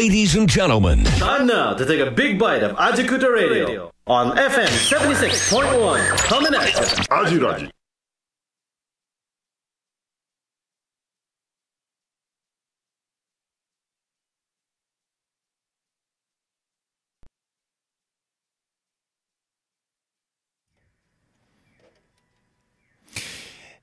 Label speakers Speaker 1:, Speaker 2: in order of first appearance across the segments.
Speaker 1: Ladies and gentlemen, time now to take a
Speaker 2: big bite of Ajikuta Radio on FM 76.1. Coming up, you.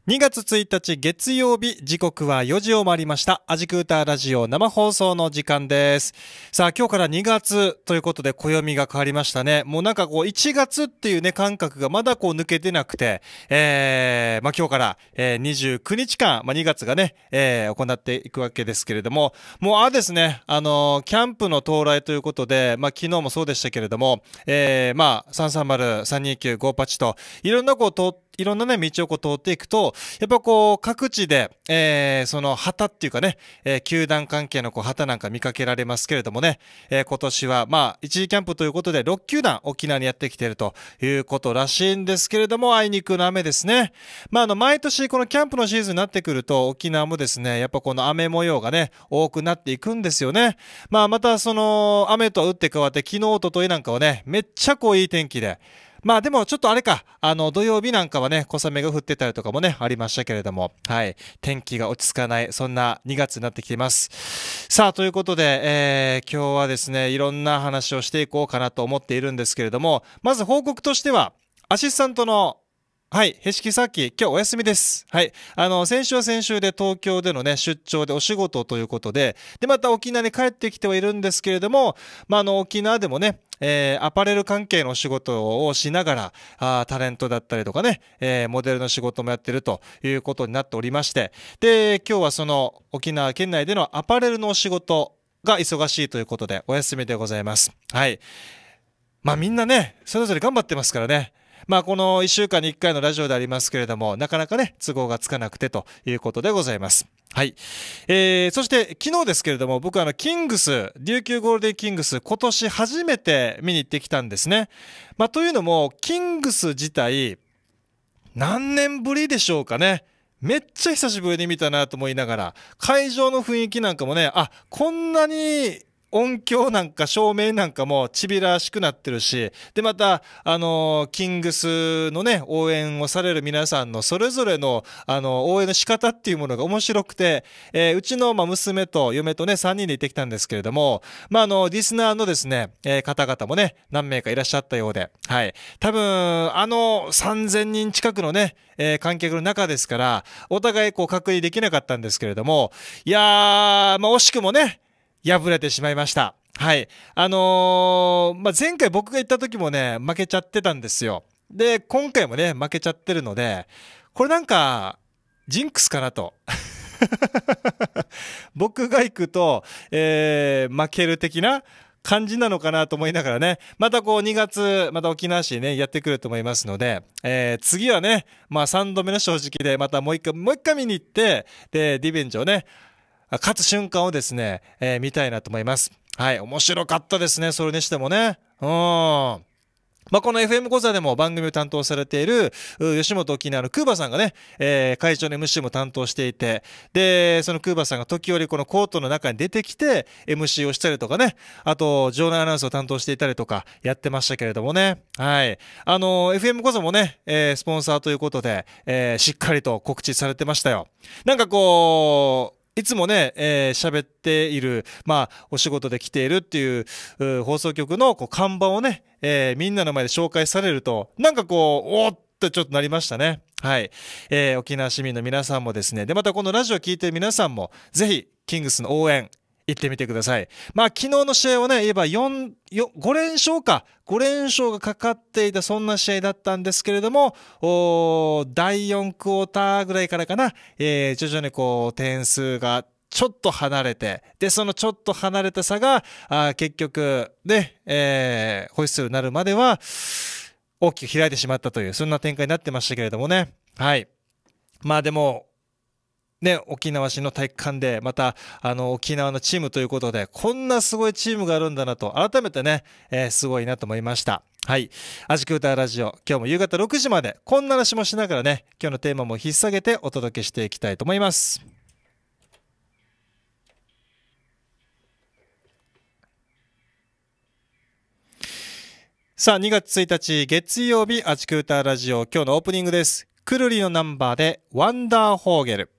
Speaker 2: 2月1日月曜日時刻は4時を回りました。アジクーターラジオ生放送の時間です。さあ今日から2月ということで暦が変わりましたね。もうなんかこう1月っていうね感覚がまだこう抜けてなくて、えー、まあ今日から、えー、29日間、まあ2月がね、えー、行っていくわけですけれども、もうあですね、あのー、キャンプの到来ということで、まあ昨日もそうでしたけれども、えー、まあ330、329、58といろんなこうていろんなね、道をこう通っていくと、やっぱこう、各地で、えー、その旗っていうかね、えー、球団関係のこう旗なんか見かけられますけれどもね、えー、今年は、まあ、一時キャンプということで、6球団沖縄にやってきているということらしいんですけれども、あいにくの雨ですね。まあ、あの、毎年このキャンプのシーズンになってくると、沖縄もですね、やっぱこの雨模様がね、多くなっていくんですよね。まあ、またその、雨と打って変わって、昨日、おとといなんかはね、めっちゃこういい天気で、まあでもちょっとあれか、あの土曜日なんかはね、小雨が降ってたりとかもね、ありましたけれども、はい、天気が落ち着かない、そんな2月になってきています。さあ、ということで、えー、今日はですね、いろんな話をしていこうかなと思っているんですけれども、まず報告としては、アシスタントのはい。へしきさっき、今日お休みです。はい。あの、先週は先週で東京でのね、出張でお仕事ということで、で、また沖縄に帰ってきてはいるんですけれども、まあ、あの、沖縄でもね、えー、アパレル関係の仕事をしながら、あタレントだったりとかね、えー、モデルの仕事もやってるということになっておりまして、で、今日はその沖縄県内でのアパレルのお仕事が忙しいということで、お休みでございます。はい。まあ、みんなね、それぞれ頑張ってますからね。まあ、この1週間に1回のラジオでありますけれども、なかなかね、都合がつかなくてということでございます。はい。えー、そして昨日ですけれども、僕はあの、キングス、琉球ゴールデンキングス、今年初めて見に行ってきたんですね。まあ、というのも、キングス自体、何年ぶりでしょうかね。めっちゃ久しぶりに見たなと思いながら、会場の雰囲気なんかもね、あ、こんなに音響なんか照明なんかもちびらしくなってるし、で、また、あの、キングスのね、応援をされる皆さんのそれぞれの、あの、応援の仕方っていうものが面白くて、えー、うちの、ま娘と嫁とね、3人で行ってきたんですけれども、まあ、あの、リスナーのですね、えー、方々もね、何名かいらっしゃったようで、はい。多分、あの、3000人近くのね、えー、観客の中ですから、お互いこう隔離できなかったんですけれども、いやー、まあ、惜しくもね、敗れてしまいました。はい。あのー、まあ、前回僕が行った時もね、負けちゃってたんですよ。で、今回もね、負けちゃってるので、これなんか、ジンクスかなと。僕が行くと、えー、負ける的な感じなのかなと思いながらね、またこう2月、また沖縄市ね、やってくると思いますので、えー、次はね、まあ3度目の正直で、またもう一回、もう一回見に行って、で、リベンジをね、勝つ瞬間をですね、えー、見たいなと思います。はい、面白かったですね、それにしてもね。うん。まあ、この FM 講座でも番組を担当されている、吉本沖縄のクーバさんがね、えー、会長の MC も担当していて、で、そのクーバさんが時折このコートの中に出てきて、MC をしたりとかね、あと、場内アナウンスを担当していたりとか、やってましたけれどもね。はい。あの、FM 講座もね、えー、スポンサーということで、えー、しっかりと告知されてましたよ。なんかこう、いつもね、えー、喋っている、まあ、お仕事で来ているっていう、う放送局のこう看板をね、えー、みんなの前で紹介されると、なんかこう、おっとちょっとなりましたね。はい。えー、沖縄市民の皆さんもですね、で、またこのラジオを聴いてる皆さんも、ぜひ、キングスの応援、行ってみてください。まあ、昨日の試合はね、言えば4、4 5連勝か、5連勝がかかっていた、そんな試合だったんですけれども、第4クォーターぐらいからかな、えー、徐々にこう、点数がちょっと離れて、で、そのちょっと離れた差が、あ結局、ね、えー、ホイッスルになるまでは、大きく開いてしまったという、そんな展開になってましたけれどもね。はい。まあでも、ね、沖縄市の体育館で、また、あの、沖縄のチームということで、こんなすごいチームがあるんだなと、改めてね、えー、すごいなと思いました。はい。アジクーターラジオ、今日も夕方6時まで、こんな話もしながらね、今日のテーマも引っ提げてお届けしていきたいと思います。さあ、2月1日、月曜日、アジクーターラジオ、今日のオープニングです。くるりのナンバーで、ワンダーホーゲル。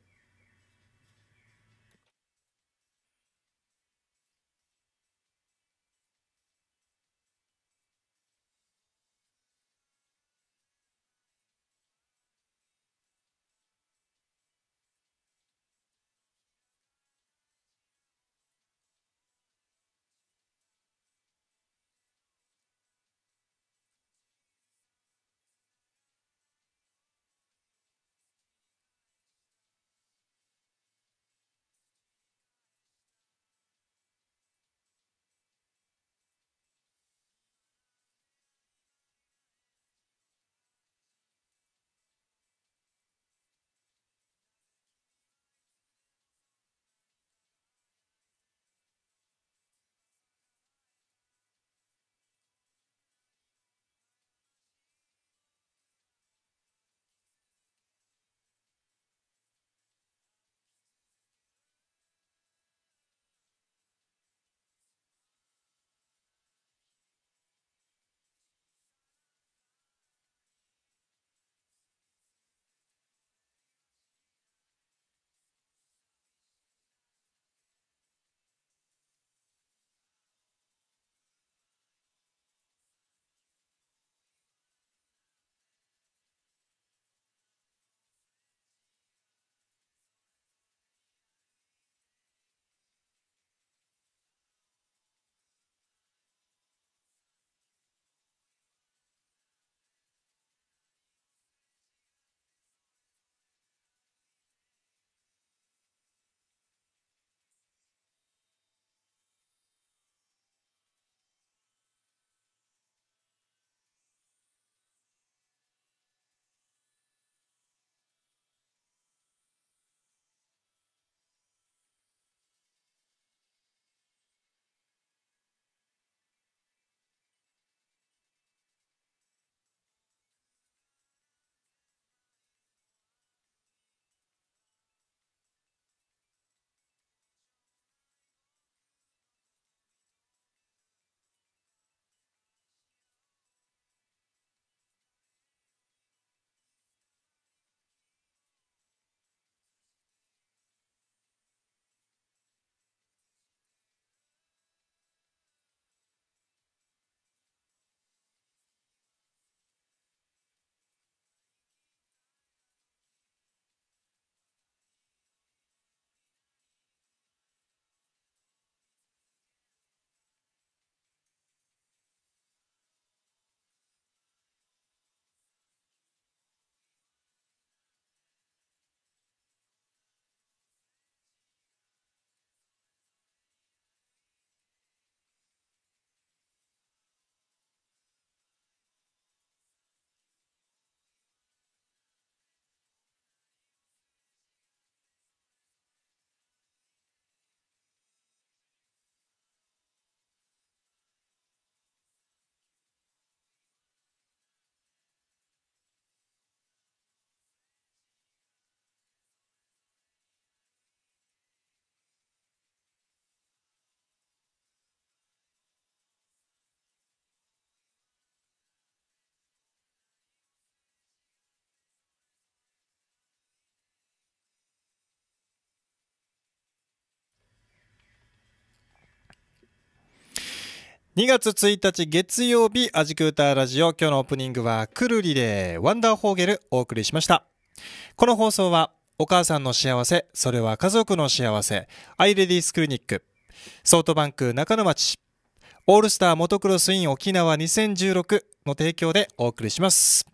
Speaker 2: 2月1日月曜日、アジクーターラジオ。今日のオープニングは、くるりでワンダーホーゲルお送りしました。この放送は、お母さんの幸せ、それは家族の幸せ、アイレディスクリニック、ソフトバンク中野町、オールスターモトクロスイン沖縄2016の提供でお送りします。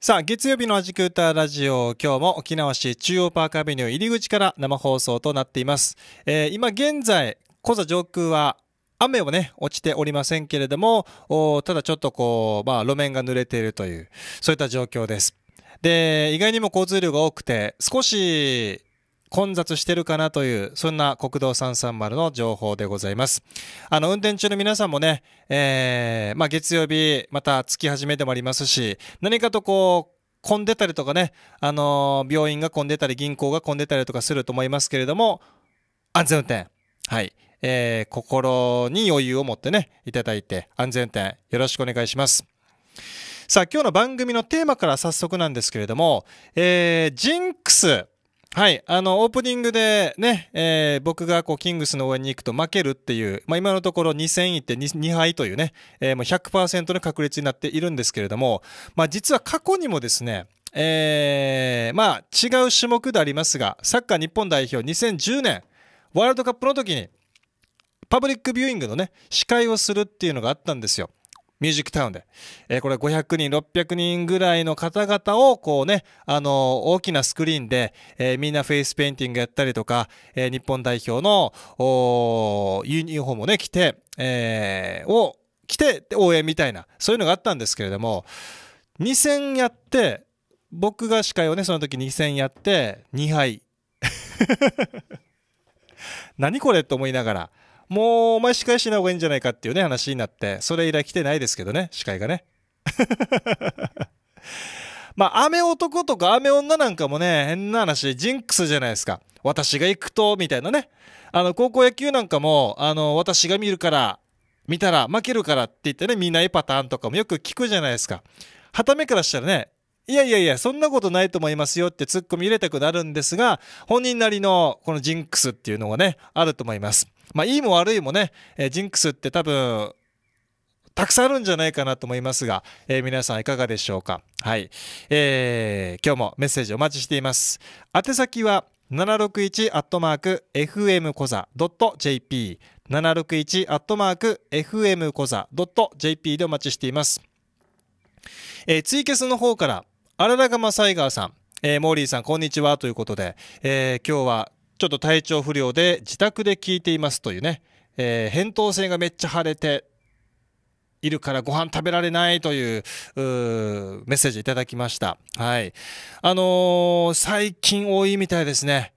Speaker 2: さあ、月曜日のアジクーターラジオ、今日も沖縄市中央パークアベニュー入り口から生放送となっています。えー、今現在、小座上空は雨もね、落ちておりませんけれども、ただちょっとこう、まあ路面が濡れているという、そういった状況です。で、意外にも交通量が多くて、少し混雑してるかなという、そんな国道330の情報でございます。あの、運転中の皆さんもね、えー、まあ、月曜日、また月始めでもありますし、何かとこう、混んでたりとかね、あのー、病院が混んでたり、銀行が混んでたりとかすると思いますけれども、安全運転。はい。えー、心に余裕を持ってね、いただいて、安全運転、よろしくお願いします。さあ、今日の番組のテーマから早速なんですけれども、えー、ジンクス。はい。あの、オープニングでね、えー、僕がこう、キングスの応援に行くと負けるっていう、まあ今のところ2戦いって 2, 2敗というね、えー、もう100%の確率になっているんですけれども、まあ実は過去にもですね、えー、まあ違う種目でありますが、サッカー日本代表2010年、ワールドカップの時に、パブリックビューイングのね、司会をするっていうのがあったんですよ。ミュージックタウンで、えー、これ500人、600人ぐらいの方々を、こうね、あのー、大きなスクリーンで、えー、みんなフェイスペインティングやったりとか、え日本代表の、ユニフォームをね、着て、えを着て応援みたいな、そういうのがあったんですけれども、2 0やって、僕が司会をね、その時2 0やって、2敗。何これと思いながら、もう、お前司会しない方がいいんじゃないかっていうね、話になって、それ以来来てないですけどね、司会がね。まあ、雨男とか雨女なんかもね、変な話、ジンクスじゃないですか。私が行くと、みたいなね。あの、高校野球なんかも、あの、私が見るから、見たら負けるからって言ってね、見ないパターンとかもよく聞くじゃないですか。はためからしたらね、いやいやいや、そんなことないと思いますよってツッコミ入れたくなるんですが、本人なりのこのジンクスっていうのがね、あると思います。まあ、いいも悪いもね、えジンクスって多分、たくさんあるんじゃないかなと思いますが、えー、皆さんいかがでしょうか。はい。えー、今日もメッセージお待ちしています。宛先は、761アットマーク FM コザ .jp 761アットマーク FM コザ .jp でお待ちしています。えー、ツイキャスの方から、荒田釜サイガーさん、えー、モーリーさん、こんにちはということで、えー、今日はちょっと体調不良で自宅で聞いていますというね、えー、扁桃腺がめっちゃ腫れているからご飯食べられないというメッセージいただきました。はい。あのー、最近多いみたいですね。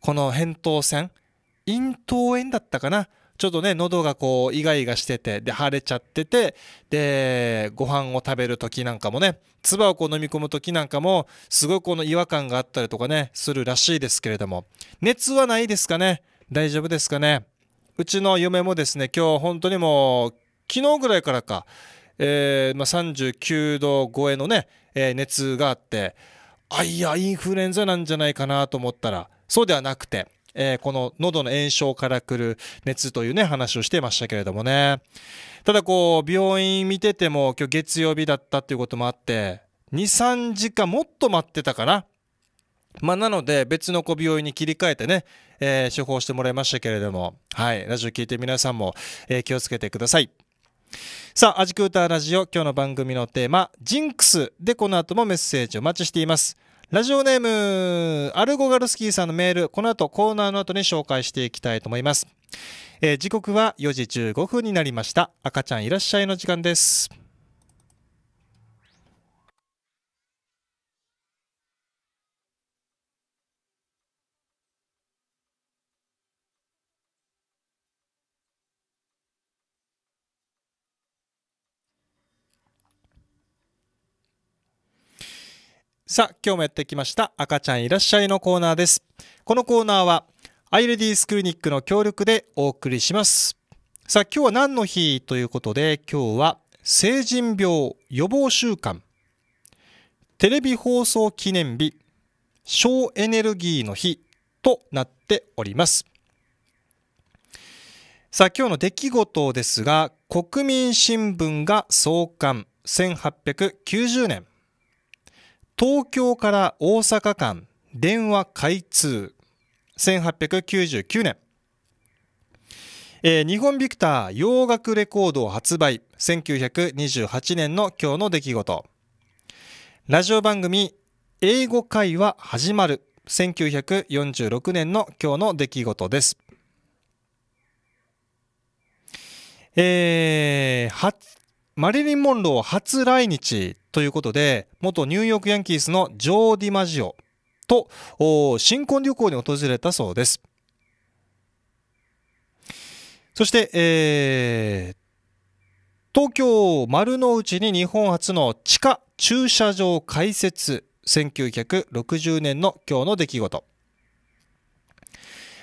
Speaker 2: この扁桃腺。咽頭炎だったかなちょっとね、喉がこう、イガイガしてて、で、腫れちゃってて、で、ご飯を食べる時なんかもね、唾をこう飲み込む時なんかも、すごいこの違和感があったりとかね、するらしいですけれども、熱はないですかね大丈夫ですかねうちの嫁もですね、今日本当にもう、昨日ぐらいからか、えー、まあ、39度超えのね、えー、熱があって、あ、いや、インフルエンザなんじゃないかなと思ったら、そうではなくて、えー、この喉の炎症からくる熱というね、話をしてましたけれどもね。ただこう、病院見てても、今日月曜日だったっていうこともあって、2、3時間もっと待ってたかな。まあ、なので、別の小病院に切り替えてね、えー、処方してもらいましたけれども、はい、ラジオ聞いて皆さんも、えー、気をつけてください。さあ、アジクーターラジオ、今日の番組のテーマ、ジンクスでこの後もメッセージお待ちしています。ラジオネーム、アルゴガルスキーさんのメール、この後コーナーの後に紹介していきたいと思います。えー、時刻は4時15分になりました。赤ちゃんいらっしゃいの時間です。さあ、今日もやってきました。赤ちゃんいらっしゃいのコーナーです。このコーナーは、アイレディースクリニックの協力でお送りします。さあ、今日は何の日ということで、今日は成人病予防週間、テレビ放送記念日、省エネルギーの日となっております。さあ、今日の出来事ですが、国民新聞が創刊1890年。東京から大阪間電話開通1899年、えー、日本ビクター洋楽レコードを発売1928年の今日の出来事ラジオ番組「英語会話始まる」1946年の今日の出来事です、えー、マリリン・モンロー初来日ということで、元ニューヨークヤンキースのジョー・ディマジオと新婚旅行に訪れたそうです。そして、えー、東京丸の内に日本初の地下駐車場開設1960年の今日の出来事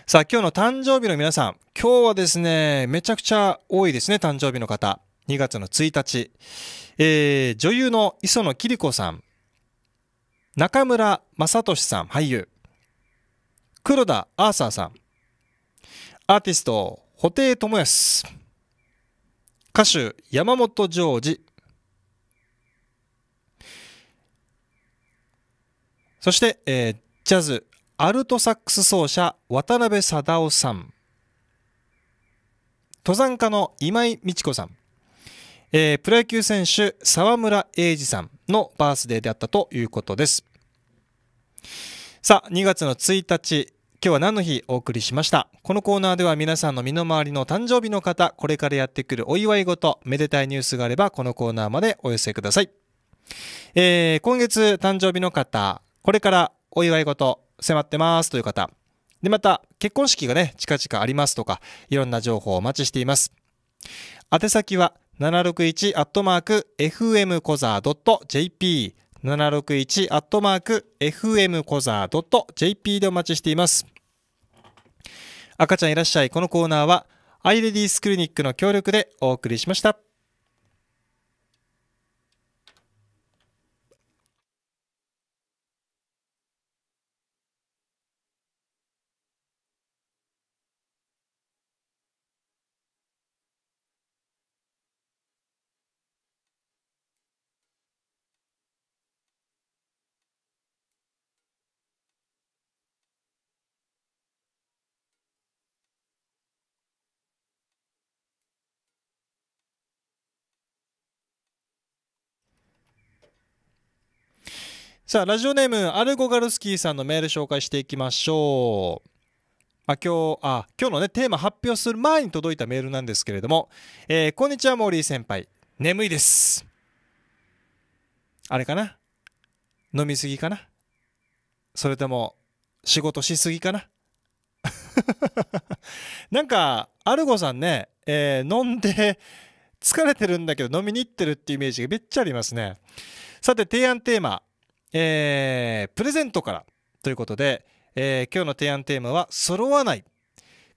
Speaker 2: さあ今日の誕生日の皆さん今日はですねめちゃくちゃ多いですね誕生日の方2月の1日、えー、女優の磯野桐子さん、中村雅俊さん、俳優、黒田アーサーさん、アーティスト、布袋寅泰、歌手、山本ジョージ、そして、えー、ジャズ、アルトサックス奏者、渡辺貞夫さん、登山家の今井美智子さん、えー、プロ野球選手沢村英二さんのバースデーであったということです。さあ、2月の1日、今日は何の日お送りしましたこのコーナーでは皆さんの身の回りの誕生日の方これからやってくるお祝い事めでたいニュースがあればこのコーナーまでお寄せください、えー、今月誕生日の方これからお祝い事迫ってますという方でまた結婚式がね近々ありますとかいろんな情報をお待ちしています宛先は761アットマーク FM コザー .jp 761アットマーク FM コザー .jp でお待ちしています赤ちゃんいらっしゃいこのコーナーはアイレディースクリニックの協力でお送りしましたさあラジオネームアルゴガルスキーさんのメール紹介していきましょうあ今日あ今日のねテーマ発表する前に届いたメールなんですけれども、えー、こんにちはモーリー先輩眠いですあれかな飲みすぎかなそれとも仕事しすぎかな なんかアルゴさんね、えー、飲んで疲れてるんだけど飲みに行ってるっていうイメージがめっちゃありますねさて提案テーマえー、プレゼントからということで、えー、今日の提案テーマは揃わない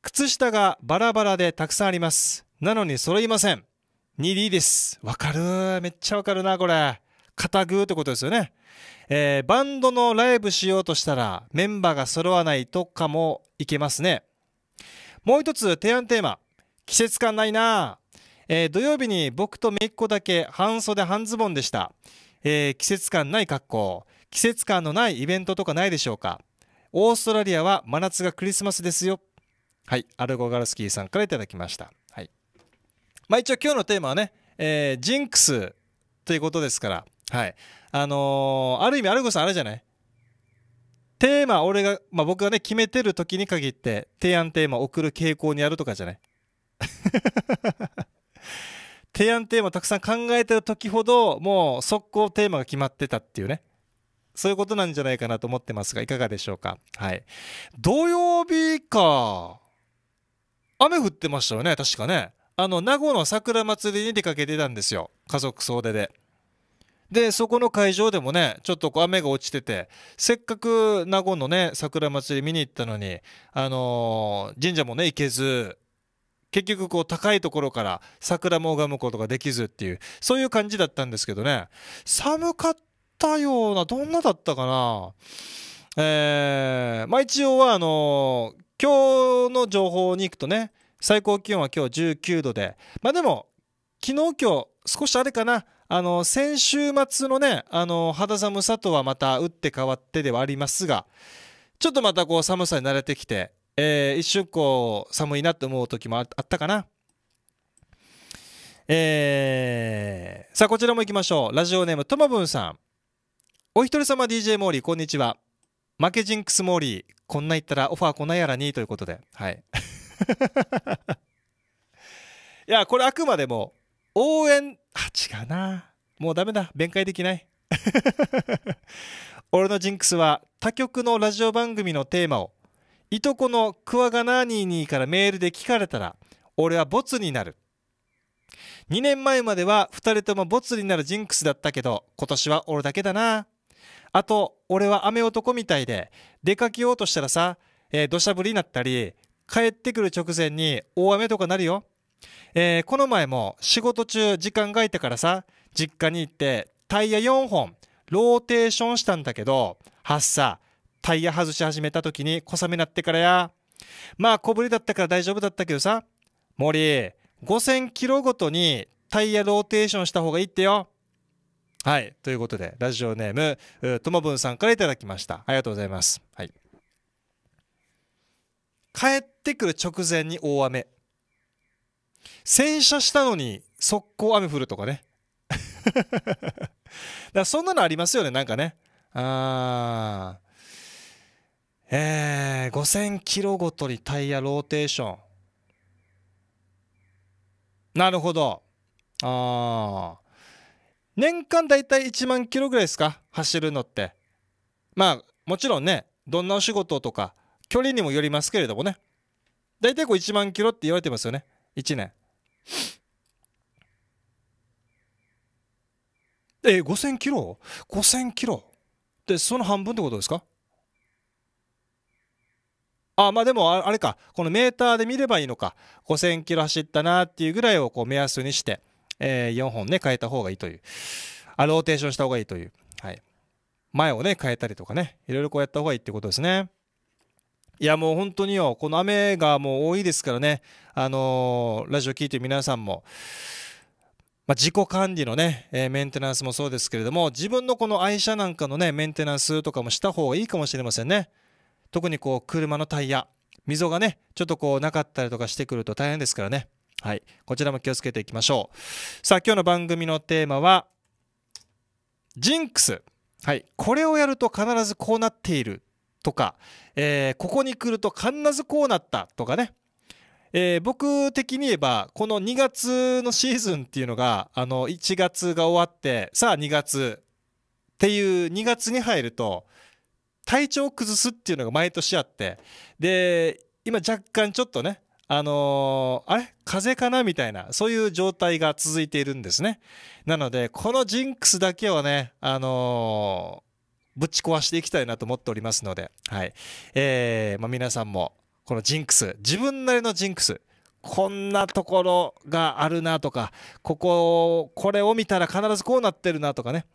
Speaker 2: 靴下がバラバラでたくさんありますなのに揃いません 2D ですわかるめっちゃわかるなこれ肩グーってことですよね、えー、バンドのライブしようとしたらメンバーが揃わないとかもいけますねもう一つ提案テーマ季節感ないな、えー、土曜日に僕とめっ子だけ半袖半ズボンでしたえー、季節感ない格好季節感のないイベントとかないでしょうかオーストラリアは真夏がクリスマスですよはいアルゴガルスキーさんから頂きましたはいまあ一応今日のテーマはね、えー、ジンクスということですからはいあのー、ある意味アルゴさんあれじゃないテーマ俺が、まあ、僕がね決めてる時に限って提案テーマ送る傾向にあるとかじゃない 提案テーマたくさん考えてる時ほど、もう速攻テーマが決まってたっていうね。そういうことなんじゃないかなと思ってますが、いかがでしょうか。はい。土曜日か。雨降ってましたよね、確かね。あの、名護の桜祭りに出かけてたんですよ。家族総出で。で、そこの会場でもね、ちょっとこう雨が落ちてて、せっかく名護のね、桜祭り見に行ったのに、あのー、神社もね、行けず、結局こう高いところから桜も拝むことができずっていうそういう感じだったんですけどね寒かったようなどんなだったかなえー、まあ一応はあのー、今日の情報に行くとね最高気温は今日19度でまあでも昨日今日少しあれかなあの先週末のねあの肌寒さとはまた打って変わってではありますがちょっとまたこう寒さに慣れてきてえー、一瞬こう寒いなって思う時もあったかな。えー、さあこちらも行きましょうラジオネームともぶんさんお一人様 DJ モーリーこんにちは負けジンクスモーリーこんな言ったらオファー来ないやらにということではい いやこれあくまでも応援あ違うなもうダメだ弁解できない 俺のジンクスは他局のラジオ番組のテーマをいとこのクワガナーニーニーからメールで聞かれたら俺はボツになる2年前までは2人ともボツになるジンクスだったけど今年は俺だけだなあと俺は雨男みたいで出かけようとしたらさ、えー、土砂降りになったり帰ってくる直前に大雨とかなるよ、えー、この前も仕事中時間が空いたからさ実家に行ってタイヤ4本ローテーションしたんだけど発作。タイヤ外し始めた時に小雨になってからや。まあ小ぶりだったから大丈夫だったけどさ。森、5000キロごとにタイヤローテーションした方がいいってよ。はい。ということで、ラジオネーム、ともぶんさんから頂きました。ありがとうございます。はい。帰ってくる直前に大雨。洗車したのに速攻雨降るとかね。だからそんなのありますよね、なんかね。ああえー、5000キロごとにタイヤローテーション。なるほど。ああ。年間だいたい1万キロぐらいですか走るのって。まあ、もちろんね、どんなお仕事とか、距離にもよりますけれどもね。だいたいこう1万キロって言われてますよね。1年。えー、5000キロ ?5000 キロで、その半分ってことですかあまあでもあれかこのメーターで見ればいいのか5000キロ走ったなっていうぐらいをこう目安にして、えー、4本ね変えた方がいいというあローテーションした方がいいという、はい、前をね変えたりとかねいろいろこうやった方がいいってことですねいやもう本当によこの雨がもう多いですからねあのー、ラジオ聴いてる皆さんもまあ、自己管理のね、えー、メンテナンスもそうですけれども、自分のこの愛車なんかのね、メンテナンスとかもした方がいいかもしれませんね。特にこう車のタイヤ溝がねちょっとこうなかったりとかしてくると大変ですからねはいこちらも気をつけていきましょうさあ今日の番組のテーマはジンクスはいこれをやると必ずこうなっているとか、えー、ここに来ると必ずこうなったとかねえー、僕的に言えばこの2月のシーズンっていうのがあの1月が終わってさあ2月っていう2月に入ると体調を崩すっていうのが毎年あってで今若干ちょっとねあのー、あれ風邪かなみたいな、そういう状態が続いているんですね。なので、このジンクスだけはね、あのー、ぶち壊していきたいなと思っておりますので、はい。えー、まあ、皆さんも、このジンクス、自分なりのジンクス、こんなところがあるなとか、ここ、これを見たら必ずこうなってるなとかね、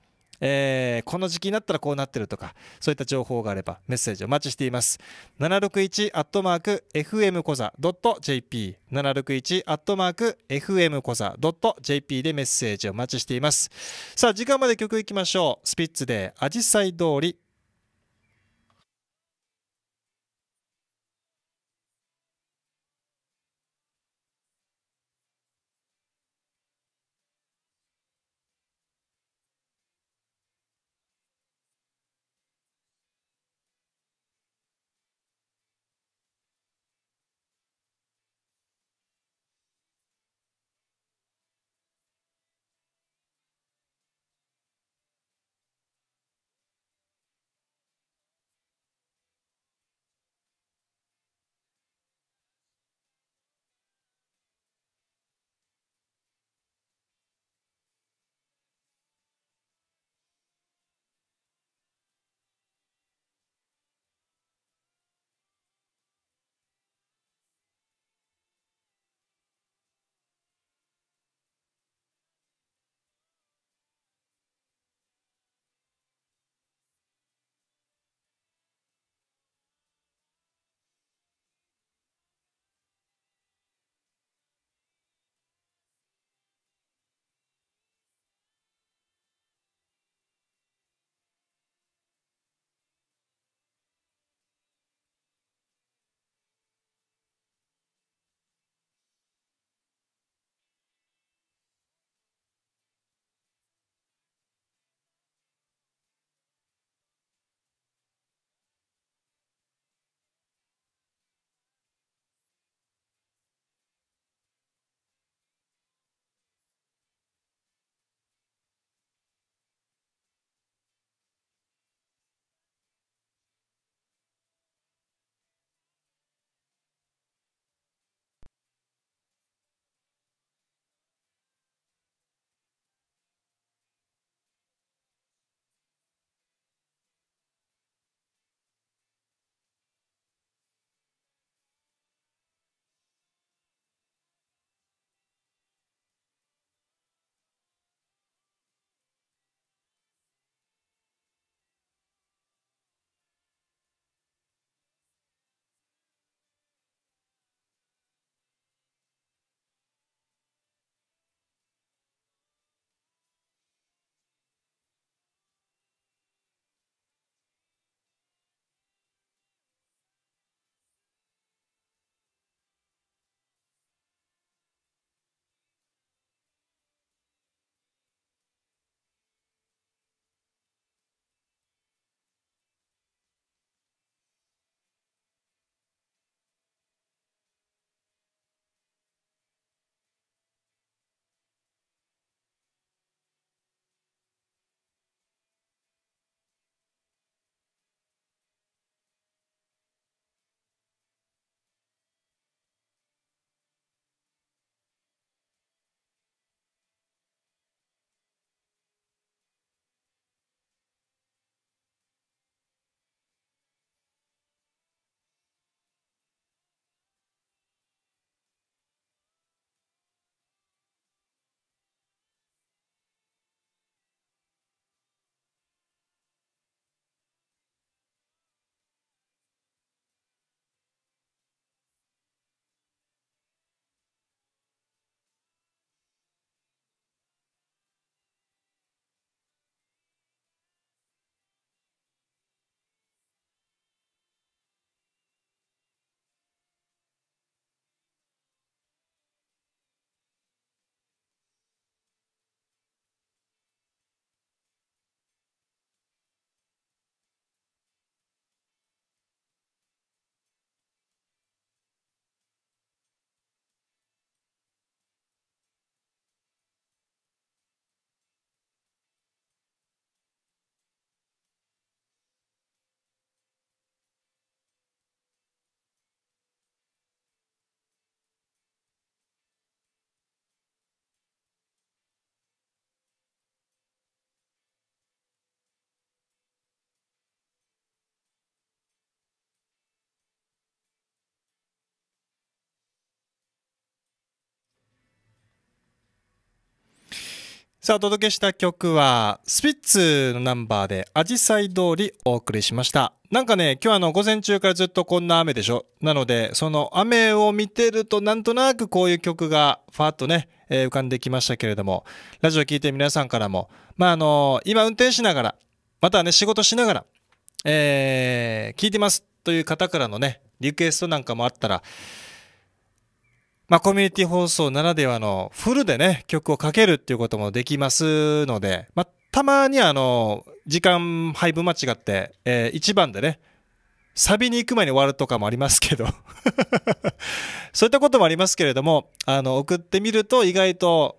Speaker 2: えー、この時期になったらこうなってるとか、そういった情報があればメッセージお待ちしています。761アットマーク FM コザ .jp 761アットマーク FM コザ .jp でメッセージお待ちしています。さあ、時間まで曲いきましょう。スピッツでアジサイ通りさあ、お届けした曲は、スピッツのナンバーで、アジサイ通りお送りしました。なんかね、今日あの、午前中からずっとこんな雨でしょなので、その雨を見てると、なんとなくこういう曲が、ファーっとね、えー、浮かんできましたけれども、ラジオ聴いて皆さんからも、まあ、あのー、今運転しながら、またね、仕事しながら、えー、聞いてますという方からのね、リクエストなんかもあったら、まあ、コミュニティ放送ならではのフルでね、曲をかけるっていうこともできますので、まあ、たまにあの、時間配分間違って、えー、1番でね、サビに行く前に終わるとかもありますけど そういったこともありますけれども、あの、送ってみると意外と、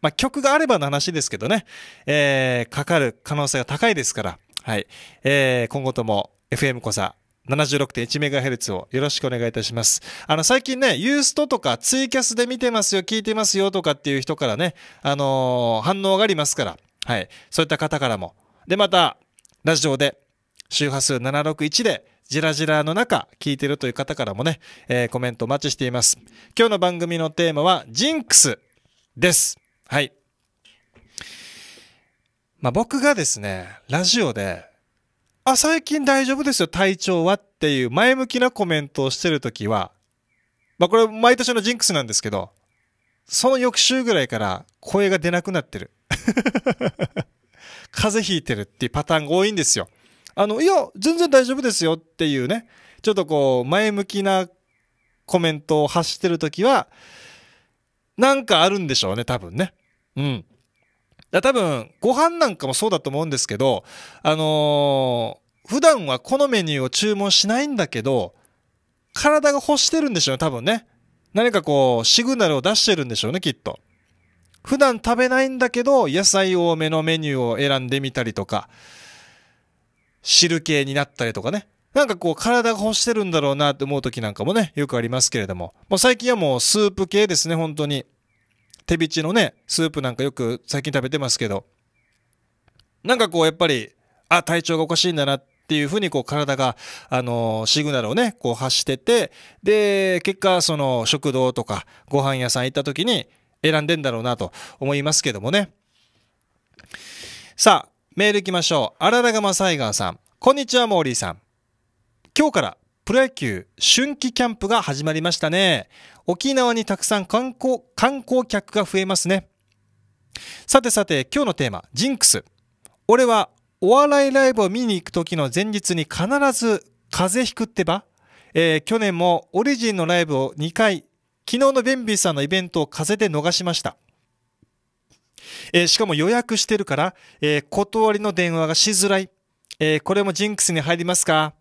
Speaker 2: まあ、曲があればの話ですけどね、えー、かかる可能性が高いですから、はい。えー、今後とも FM こさ 76.1MHz をよろしくお願いいたします。あの、最近ね、ユーストとかツイキャスで見てますよ、聞いてますよとかっていう人からね、あのー、反応がありますから、はい。そういった方からも。で、また、ラジオで、周波数761で、ジラジラの中、聞いてるという方からもね、えー、コメントお待ちしています。今日の番組のテーマは、ジンクスです。はい。まあ、僕がですね、ラジオで、あ、最近大丈夫ですよ、体調はっていう前向きなコメントをしてるときは、まあこれ毎年のジンクスなんですけど、その翌週ぐらいから声が出なくなってる。風邪ひいてるっていうパターンが多いんですよ。あの、いや、全然大丈夫ですよっていうね、ちょっとこう、前向きなコメントを発してるときは、なんかあるんでしょうね、多分ね。うん。だ多分、ご飯なんかもそうだと思うんですけど、あのー、普段はこのメニューを注文しないんだけど、体が欲してるんでしょうね、多分ね。何かこう、シグナルを出してるんでしょうね、きっと。普段食べないんだけど、野菜多めのメニューを選んでみたりとか、汁系になったりとかね。なんかこう、体が欲してるんだろうなって思う時なんかもね、よくありますけれども。もう最近はもうスープ系ですね、本当に。手びちのね、スープなんかよく最近食べてますけど、なんかこうやっぱり、あ、体調がおかしいんだなっていうふうにこう体が、あのシグナルをね、こう発してて、で、結果、その食堂とかご飯屋さん行った時に選んでんだろうなと思いますけどもね。さあ、メール行きましょう。あららがまサイガーさん。こんにちは、モーリーさん。今日からプロ野球春季キャンプが始まりましたね。沖縄にたくさん観光、観光客が増えますね。さてさて、今日のテーマ、ジンクス。俺はお笑いライブを見に行く時の前日に必ず風邪ひくってば、えー、去年もオリジンのライブを2回、昨日のベンビーさんのイベントを風邪で逃しました。えー、しかも予約してるから、えー、断りの電話がしづらい。えこれもジンクスに入りますか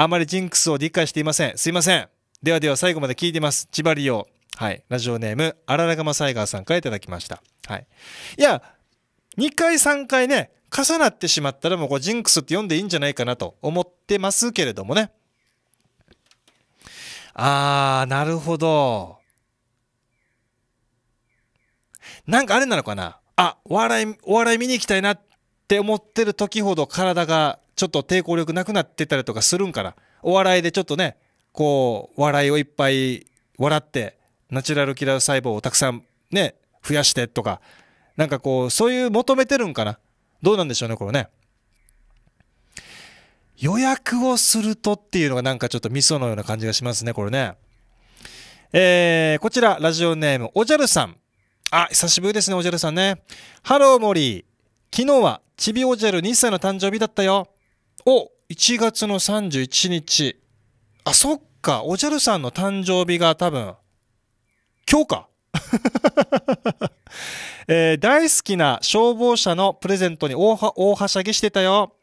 Speaker 2: あまりジンクスを理解していません。すいません。ではでは最後まで聞いてます。千葉利用。はい。ラジオネーム、あららがまサイガーさんからいただきました。はい。いや、2回3回ね、重なってしまったらもうこれジンクスって読んでいいんじゃないかなと思ってますけれどもね。あー、なるほど。なんかあれなのかなあ、お笑い、お笑い見に行きたいなって思ってる時ほど体がちょっと抵抗力なくなってたりとかするんから、お笑いでちょっとね、こう、笑いをいっぱい笑って、ナチュラルキラー細胞をたくさんね、増やしてとか、なんかこう、そういう求めてるんかな。どうなんでしょうね、これね。予約をするとっていうのがなんかちょっと味噌のような感じがしますね、これね。えー、こちら、ラジオネーム、おじゃるさん。あ、久しぶりですね、おじゃるさんね。ハロー、モリー昨日は、ちびおじゃる2歳の誕生日だったよ。お1月の31日。あ、そっか。おじゃるさんの誕生日が多分、今日か。えー、大好きな消防車のプレゼントに大は大はしゃぎしてたよ。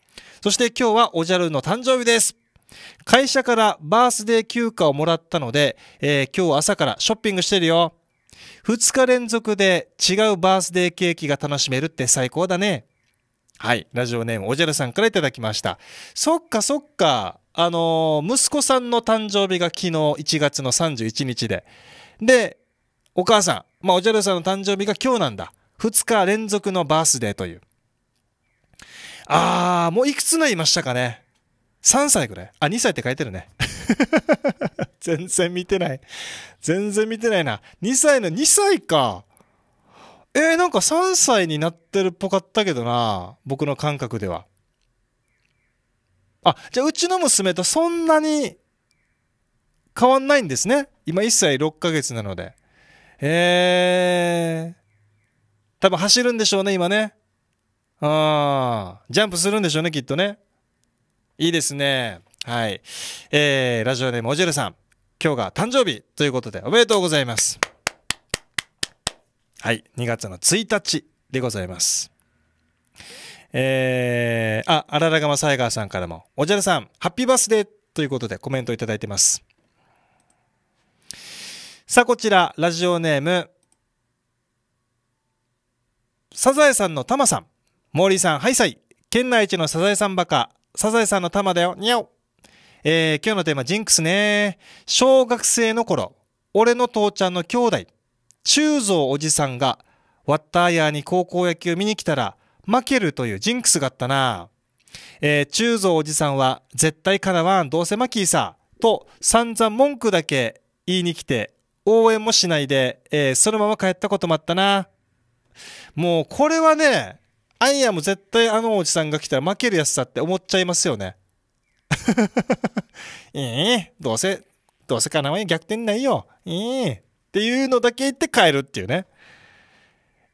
Speaker 2: そして今日はおじゃるの誕生日です。会社からバースデー休暇をもらったので、えー、今日朝からショッピングしてるよ。2日連続で違うバースデーケーキが楽しめるって最高だね。はい、ラジオネームおじゃるさんから頂きました。そっかそっか、あのー、息子さんの誕生日が昨日1月の31日で。で、お母さん、まあ、おじゃるさんの誕生日が今日なんだ。2日連続のバースデーという。あー、もういくつなりましたかね。3歳ぐらいあ、2歳って書いてるね。全然見てない。全然見てないな。2歳の2歳か。えー、なんか3歳になってるっぽかったけどな、僕の感覚では。あ、じゃあうちの娘とそんなに変わんないんですね。今1歳6ヶ月なので。えー。多分走るんでしょうね、今ね。あー。ジャンプするんでしょうね、きっとね。いいですね。はい。えー、ラジオネームおじるさん。今日が誕生日ということでおめでとうございます。はい、2月の1日でございます。えー、あ、あららがまさやがさんからも、おじゃるさん、ハッピーバースデーということでコメントいただいてます。さあ、こちら、ラジオネーム、サザエさんのタマさん、モーリーさん、ハイサイ、県内一のサザエさんバカ、サザエさんのタマだよ、にゃお。えー、今日のテーマ、ジンクスね。小学生の頃、俺の父ちゃんの兄弟、中蔵おじさんが、ワッターヤーに高校野球見に来たら、負けるというジンクスがあったな。えー、中蔵おじさんは、絶対かなわん、どうせマキーさ、と散々文句だけ言いに来て、応援もしないで、えー、そのまま帰ったこともあったな。もう、これはね、アイアも絶対あのおじさんが来たら負けるやつだって思っちゃいますよね。え えー、どうせ、どうせかなわん、逆転ないよ。ええっていうのだけ言って帰るっていうね。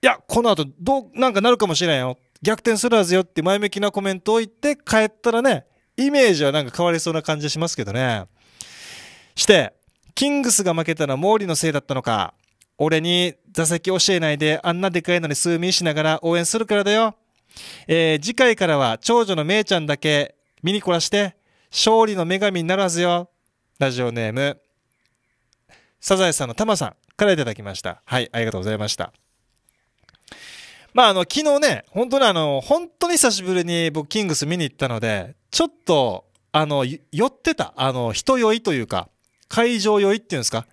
Speaker 2: いや、この後どう、なんかなるかもしれんよ。逆転するはずよって前向きなコメントを言って帰ったらね、イメージはなんか変わりそうな感じしますけどね。して、キングスが負けたのは毛利のせいだったのか。俺に座席教えないであんなでかいのに数ミしながら応援するからだよ。えー、次回からは長女のめいちゃんだけ見に凝らして、勝利の女神になるはずよ。ラジオネーム、サザエさんのタマさんからいただきました。はい、ありがとうございました。まあ、あの、昨日ね、本当にあの、本当に久しぶりに僕、キングス見に行ったので、ちょっと、あの、寄ってた、あの、人酔いというか、会場酔いっていうんですか、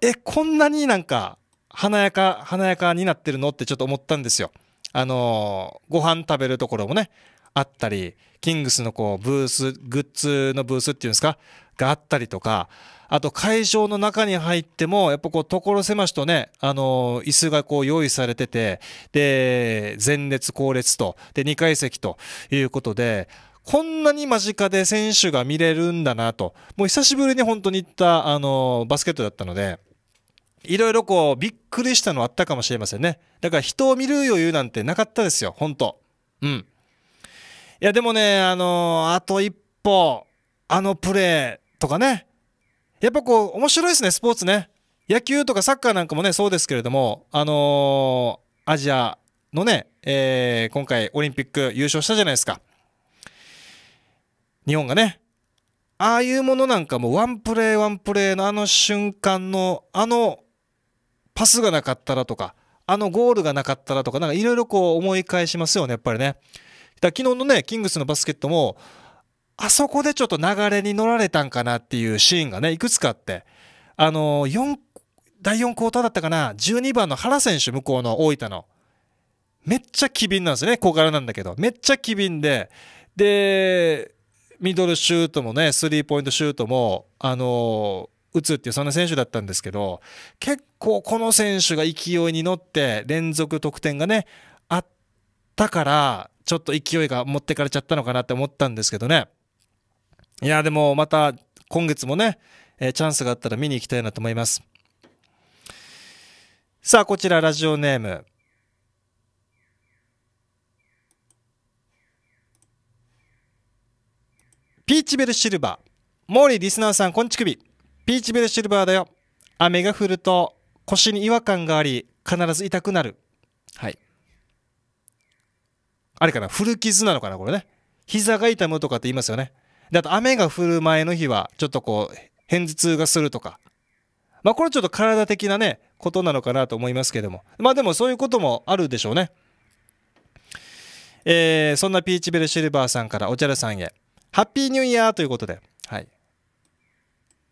Speaker 2: え、こんなになんか、華やか、華やかになってるのってちょっと思ったんですよ。あの、ご飯食べるところもね、あったり、キングスのこう、ブース、グッズのブースっていうんですか、があったりとか、あと会場の中に入っても、やっぱこう、所狭しとね、あの、椅子がこう用意されてて、で、前列後列と、で、2階席ということで、こんなに間近で選手が見れるんだなと、もう久しぶりに本当に行った、あの、バスケットだったので、いろいろこう、びっくりしたのあったかもしれませんね。だから人を見る余裕なんてなかったですよ、本当うん。いや、でもね、あのあと一歩、あのプレーとかね、やっぱこう、面白いですね、スポーツね。野球とかサッカーなんかもね、そうですけれども、あのー、アジアのね、えー、今回オリンピック優勝したじゃないですか。日本がね、ああいうものなんかもワンプレーワンプレーのあの瞬間の、あのパスがなかったらとか、あのゴールがなかったらとか、なんかいろいろこう思い返しますよね、やっぱりね。だ昨日のね、キングスのバスケットも、あそこでちょっと流れに乗られたんかなっていうシーンがね、いくつかあって、あの、4、第4クォーターだったかな、12番の原選手、向こうの大分の。めっちゃ機敏なんですよね、小柄なんだけど。めっちゃ機敏で、で、ミドルシュートもね、スリーポイントシュートも、あの打つっていう、そんな選手だったんですけど、結構この選手が勢いに乗って、連続得点がね、あったから、ちょっと勢いが持ってかれちゃったのかなって思ったんですけどね。いや、でもまた今月もね、えチャンスがあったら見に行きたいなと思います。さあ、こちらラジオネーム。ピーチベルシルバー。モーリーリスナーさん、こんちくび。ピーチベルシルバーだよ。雨が降ると腰に違和感があり、必ず痛くなる。はい。あれかな古傷なのかなこれね。膝が痛むとかって言いますよね。であと雨が降る前の日はちょっとこう偏頭痛がするとかまあこれちょっと体的なねことなのかなと思いますけどもまあでもそういうこともあるでしょうねえー、そんなピーチベルシルバーさんからおちゃらさんへハッピーニューイヤーということではい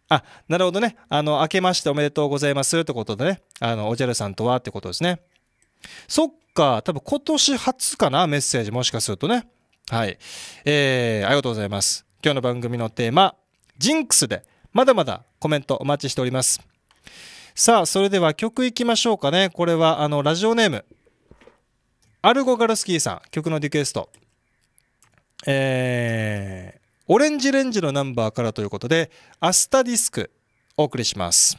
Speaker 2: あなるほどねあの明けましておめでとうございますってことでねあのおじゃるさんとはってことですねそっか多分今年初かなメッセージもしかするとねはいえー、ありがとうございます今日の番組のテーマ「ジンクス」でまだまだコメントお待ちしておりますさあそれでは曲いきましょうかねこれはあのラジオネームアルゴ・ガルスキーさん曲のリクエストえー、オレンジレンジのナンバーからということでアスタディスクお送りします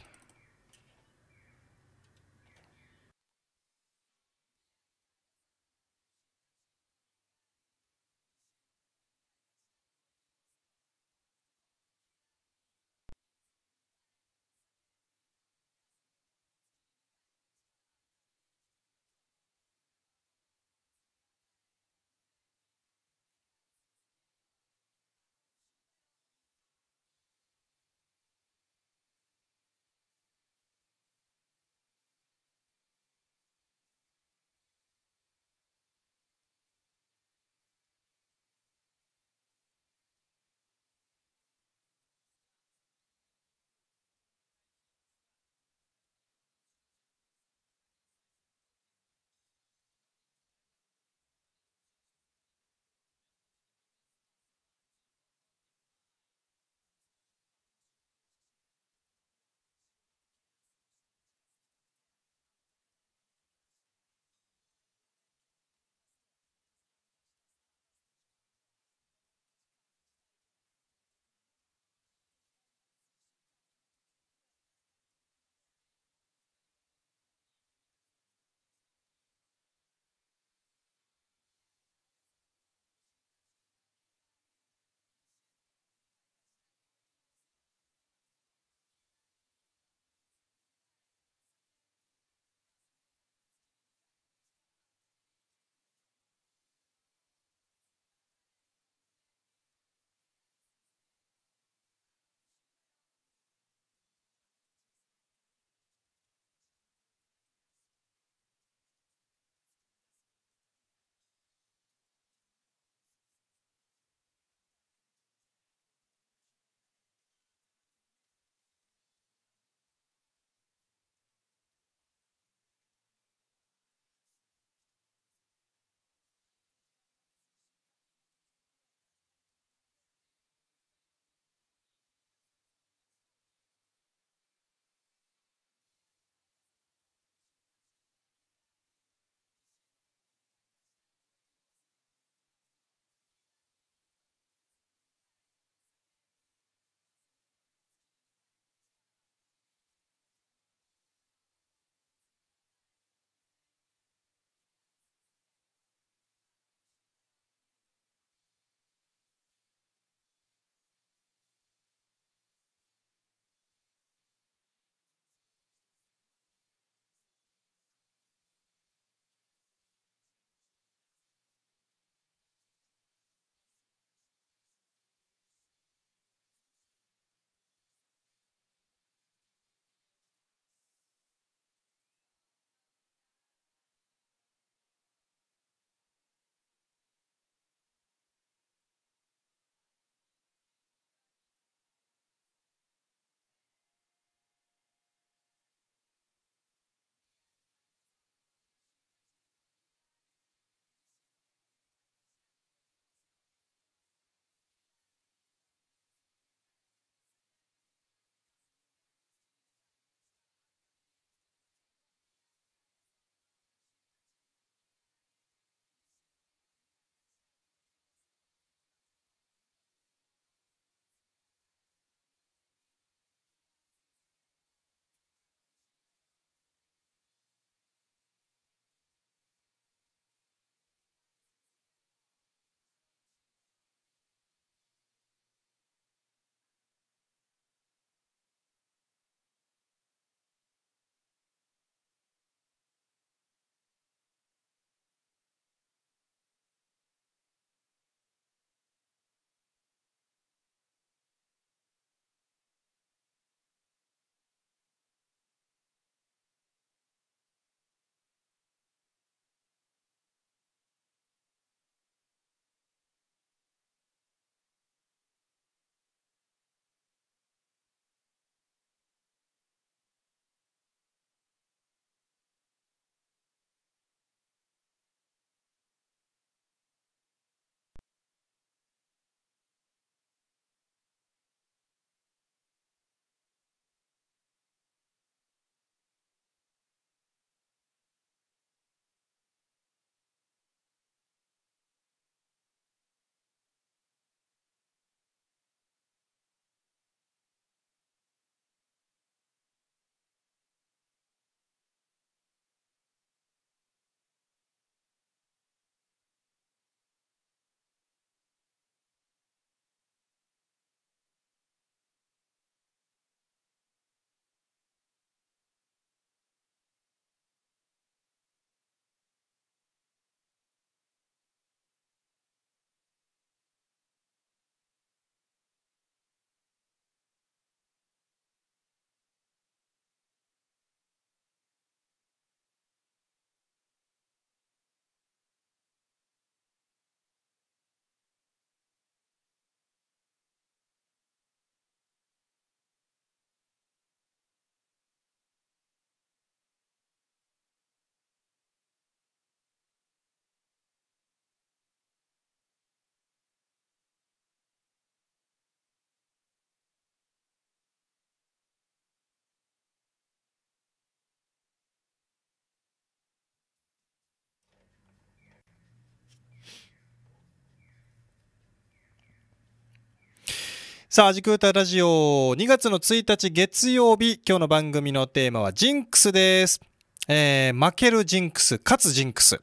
Speaker 2: さあ、アジクータラジオ、2月の1日月曜日、今日の番組のテーマはジンクスです。えー、負けるジンクス、勝つジンクス。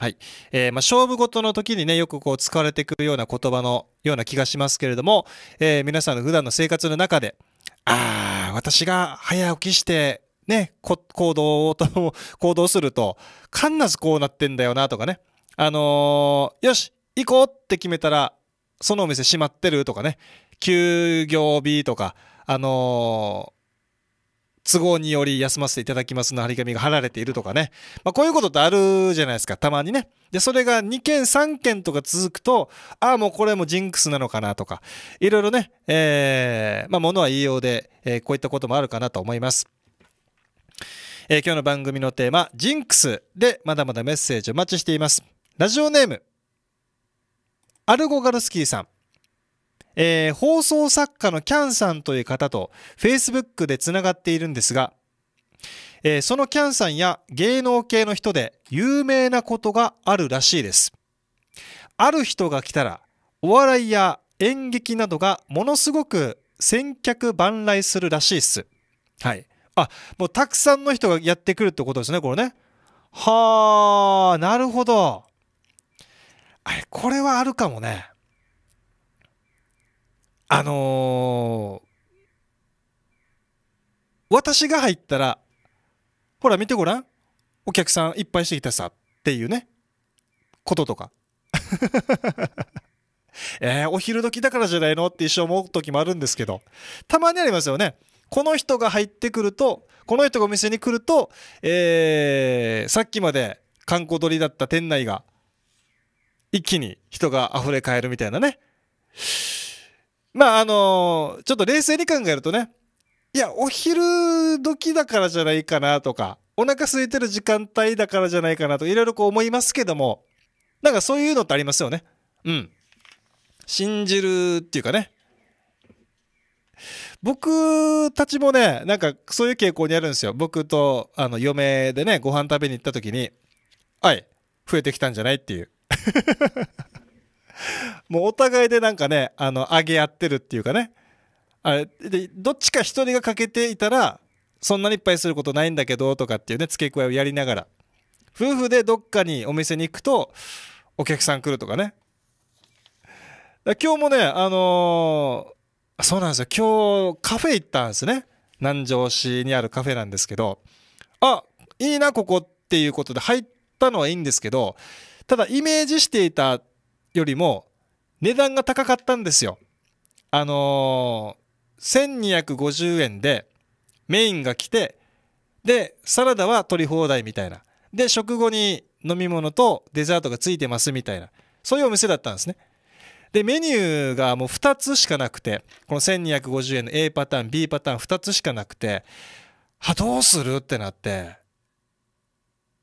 Speaker 2: はい。えー、まあ、勝負事の時にね、よくこう使われてくるような言葉のような気がしますけれども、えー、皆さんの普段の生活の中で、ああ、私が早起きして、ね、行動をと、行動すると、かんなずこうなってんだよなとかね、あのー、よし、行こうって決めたら、そのお店閉まってるとかね、休業日とか、あのー、都合により休ませていただきますの張り紙が貼られているとかね。まあ、こういうことってあるじゃないですか、たまにね。で、それが2件、3件とか続くと、ああ、もうこれもジンクスなのかなとか、いろいろね、えー、まあ、ものは言いようで、えー、こういったこともあるかなと思います。えー、今日の番組のテーマ、ジンクスで、まだまだメッセージお待ちしています。ラジオネーム、アルゴガルスキーさん。えー、放送作家のキャンさんという方と Facebook でつながっているんですが、えー、そのキャンさんや芸能系の人で有名なことがあるらしいです。ある人が来たらお笑いや演劇などがものすごく先客万来するらしいっす。はい。あ、もうたくさんの人がやってくるってことですね、これね。はあ、なるほど。あれ、これはあるかもね。あのー、私が入ったら、ほら見てごらん。お客さんいっぱいしてきたさっていうね、こととか。えー、お昼時だからじゃないのって一生思う時もあるんですけど、たまにありますよね。この人が入ってくると、この人がお店に来ると、えー、さっきまで観光鳥だった店内が、一気に人が溢れ返るみたいなね。まああのー、ちょっと冷静に考えるとね、いや、お昼時だからじゃないかなとか、お腹空いてる時間帯だからじゃないかなといろいろこう思いますけども、なんかそういうのってありますよね。うん。信じるっていうかね。僕たちもね、なんかそういう傾向にあるんですよ。僕とあの嫁でね、ご飯食べに行った時に、はい、増えてきたんじゃないっていう。もうお互いでなんかね、あの、上げ合ってるっていうかね。あれ、で、どっちか一人が欠けていたら、そんなにいっぱいすることないんだけど、とかっていうね、付け加えをやりながら。夫婦でどっかにお店に行くと、お客さん来るとかね。だ今日もね、あのー、そうなんですよ。今日、カフェ行ったんですね。南城市にあるカフェなんですけど、あ、いいな、ここっていうことで入ったのはいいんですけど、ただイメージしていたよりも値段が高かったんですよ。あのー、1250円でメインが来て、で、サラダは取り放題みたいな。で、食後に飲み物とデザートがついてますみたいな。そういうお店だったんですね。で、メニューがもう2つしかなくて、この1250円の A パターン、B パターン2つしかなくて、は、どうするってなって、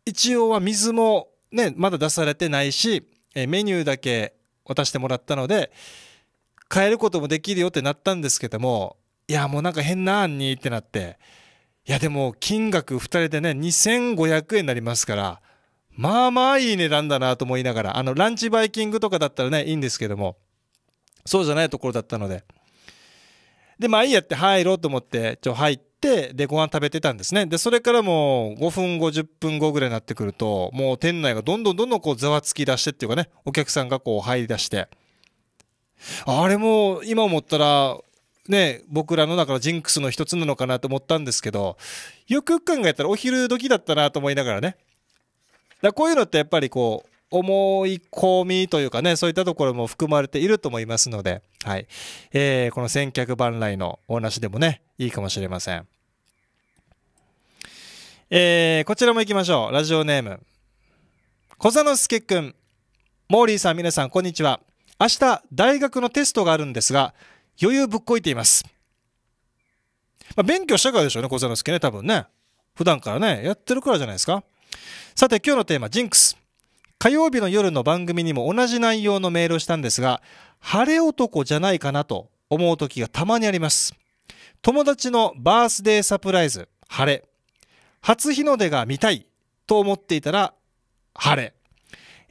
Speaker 2: 一応は水もね、まだ出されてないし、えメニューだけ渡してもらったので変えることもできるよってなったんですけどもいやもうなんか変な案にってなっていやでも金額2人でね2500円になりますからまあまあいい値段だなと思いながらあのランチバイキングとかだったらねいいんですけどもそうじゃないところだったのででまあいいやって入ろうと思ってちょ入っってでご飯食べてたんですねでそれからもう5分50分後ぐらいになってくるともう店内がどんどんどんどんこうざわつき出してっていうかねお客さんがこう入り出してあれも今思ったらね、僕らのだからジンクスの一つなのかなと思ったんですけど、よく考えたらお昼時だったなと思いながらね。だこういうのってやっぱりこう、思い込みというかね、そういったところも含まれていると思いますので、はい。えー、この千客万来のお話でもね、いいかもしれません。えー、こちらも行きましょう。ラジオネーム。小佐之助くん。モーリーさん、皆さん、こんにちは。明日、大学のテストがあるんですが、余裕ぶっこいています。まあ、勉強したからでしょうね、小佐之助ね、多分ね。普段からね、やってるからじゃないですか。さて、今日のテーマ、ジンクス。火曜日の夜の番組にも同じ内容のメールをしたんですが、晴れ男じゃないかなと思う時がたまにあります。友達のバースデーサプライズ、晴れ。初日の出が見たいと思っていたら、晴れ。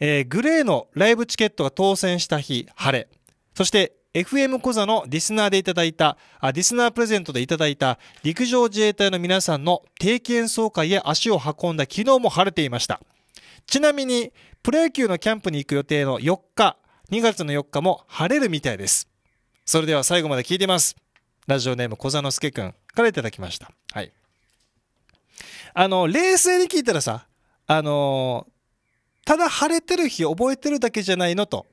Speaker 2: えー、グレーのライブチケットが当選した日、晴れ。そして、FM 小座のリスナーでいただいたあ、リスナープレゼントでいただいた陸上自衛隊の皆さんの定期演奏会へ足を運んだ昨日も晴れていました。ちなみに、プロ野球のキャンプに行く予定の4日、2月の4日も晴れるみたいです。それでは最後まで聞いてます。ラジオネーム小座之助くんからいただきました。はい。あの、冷静に聞いたらさ、あのー、ただ晴れてる日覚えてるだけじゃないのと。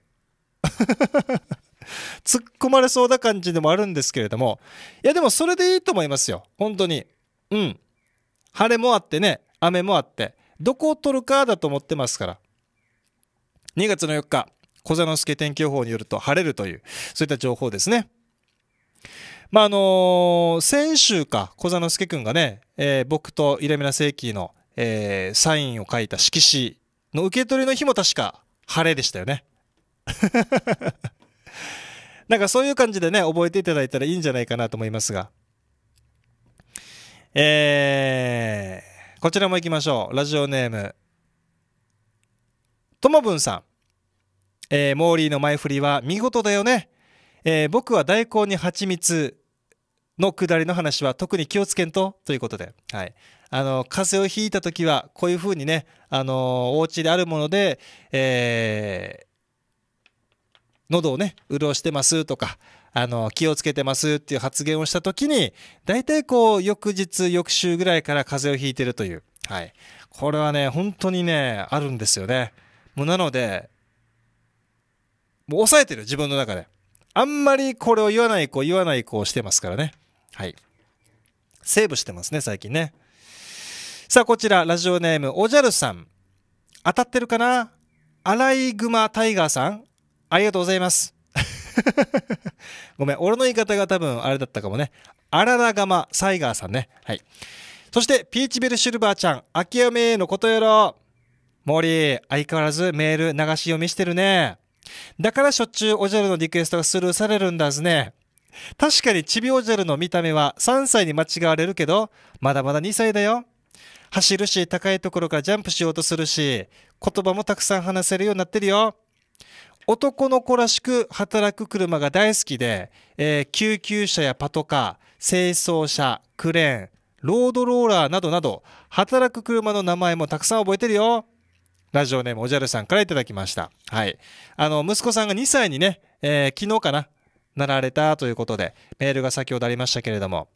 Speaker 2: 突っ込まれそうな感じでもあるんですけれども。いや、でもそれでいいと思いますよ。本当に。うん。晴れもあってね、雨もあって。どこを取るかだと思ってますから2月の4日小座之助天気予報によると晴れるというそういった情報ですねまああのー、先週か小座之助くんがね、えー、僕とイレミナ世紀の、えー、サインを書いた色紙の受け取りの日も確か晴れでしたよね なんかそういう感じでね、覚えていただいたらいいんじゃないかなと思いますが。えーこちらも行きましょう。ラジオネーム。ともぶんさん。えー、モーリーの前振りは見事だよね。えー、僕は大根に蜂蜜のくだりの話は特に気をつけんとということで、はい、あの風邪をひいた時はこういうふうにね、あのー、お家であるもので、えー、喉をね潤してますとかあの、気をつけてますっていう発言をした時に、大体こう、翌日、翌週ぐらいから風邪をひいてるという。はい。これはね、本当にね、あるんですよね。もうなので、もう抑えてる、自分の中で。あんまりこれを言わない子、言わない子をしてますからね。はい。セーブしてますね、最近ね。さあ、こちら、ラジオネーム、おじゃるさん。当たってるかなアライグマタイガーさん。ありがとうございます。ごめん、俺の言い方が多分あれだったかもね。あららがま、サイガーさんね。はい。そして、ピーチベルシルバーちゃん、秋へのことやろ。森、相変わらずメール流し読みしてるね。だからしょっちゅうおじゃるのリクエストがスルーされるんだすね。確かにチビおじゃるの見た目は3歳に間違われるけど、まだまだ2歳だよ。走るし、高いところからジャンプしようとするし、言葉もたくさん話せるようになってるよ。男の子らしく働く車が大好きで、えー、救急車やパトカー、清掃車、クレーン、ロードローラーなどなど、働く車の名前もたくさん覚えてるよ。ラジオネームおじゃるさんからいただきました。はい。あの、息子さんが2歳にね、えー、昨日かな、なられたということで、メールが先ほどありましたけれども。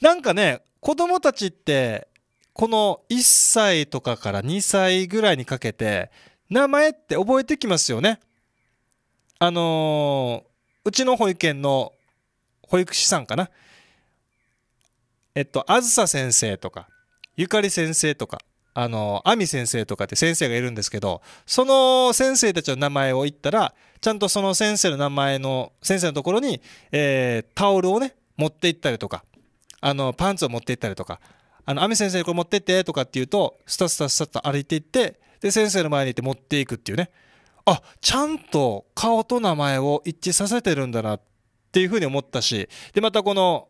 Speaker 2: なんかね、子供たちって、この1歳とかから2歳ぐらいにかけて、名前って覚えてきますよね。あのー、うちの保育園の保育士さんかな。えっと、あずさ先生とか、ゆかり先生とか、あのー、あみ先生とかって先生がいるんですけど、その先生たちの名前を言ったら、ちゃんとその先生の名前の、先生のところに、えー、タオルをね、持って行ったりとか、あの、パンツを持って行ったりとか、あの、あみ先生これ持ってってとかって言うと、スタスタスタと歩いていって、で先生の前に行って持っていくっていうねあちゃんと顔と名前を一致させてるんだなっていうふうに思ったしでまたこの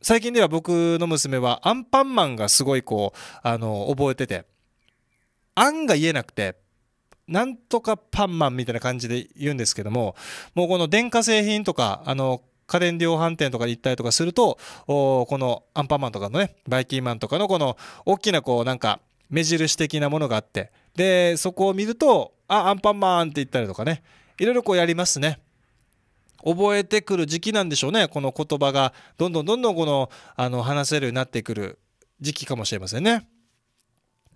Speaker 2: 最近では僕の娘はアンパンマンがすごいこうあの覚えてて「アン」が言えなくてなんとかパンマンみたいな感じで言うんですけども、もうこの電化製品とか、あの、家電量販店とかで行ったりとかすると、このアンパンマンとかのね、バイキンマンとかのこの大きなこうなんか、目印的なものがあってでそこを見るとあアンパンマンって言ったりとかねいろいろこうやりますね覚えてくる時期なんでしょうねこの言葉がどんどんどんどんこのあの話せるようになってくる時期かもしれませんね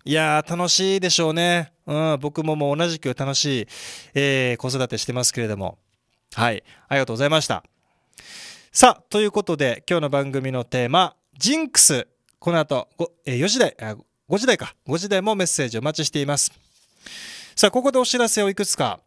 Speaker 2: いやー楽しいでしょうね、うん、僕ももう同じく楽しい、えー、子育てしてますけれどもはいありがとうございましたさあということで今日の番組のテーマ「ジンクス」この後、えー、4時台、5時台か。5時台もメッセージお待ちしています。さあ、ここでお知らせをいくつか。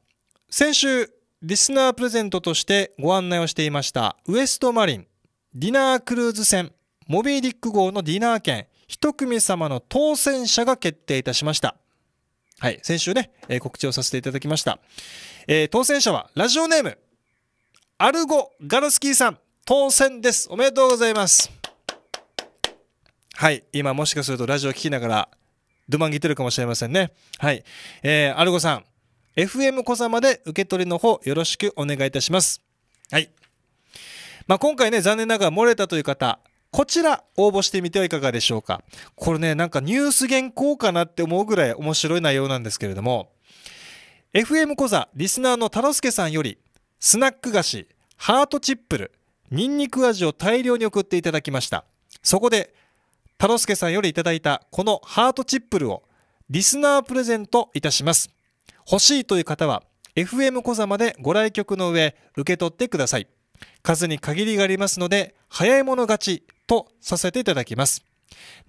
Speaker 2: 先週、リスナープレゼントとしてご案内をしていました、ウエストマリン、ディナークルーズ船、モビーディック号のディナー券、一組様の当選者が決定いたしました。はい、先週ね、えー、告知をさせていただきました。えー、当選者は、ラジオネーム、アルゴ・ガルスキーさん、当選です。おめでとうございます。はい、今もしかするとラジオ聞きながら、どまんぎてるかもしれませんね。はい。えー、アルゴさん、FM 小様で受け取りの方よろしくお願いいたします。はい。まあ、今回ね、残念ながら漏れたという方、こちら応募してみてはいかがでしょうか。これね、なんかニュース原稿かなって思うぐらい面白い内容なんですけれども、FM 小座リスナーの太郎介さんより、スナック菓子、ハートチップル、ニンニク味を大量に送っていただきました。そこで、太郎介さんよりいただいたこのハートチップルをリスナープレゼントいたします。欲しいという方は FM 小座までご来局の上受け取ってください。数に限りがありますので早い者勝ちとさせていただきます。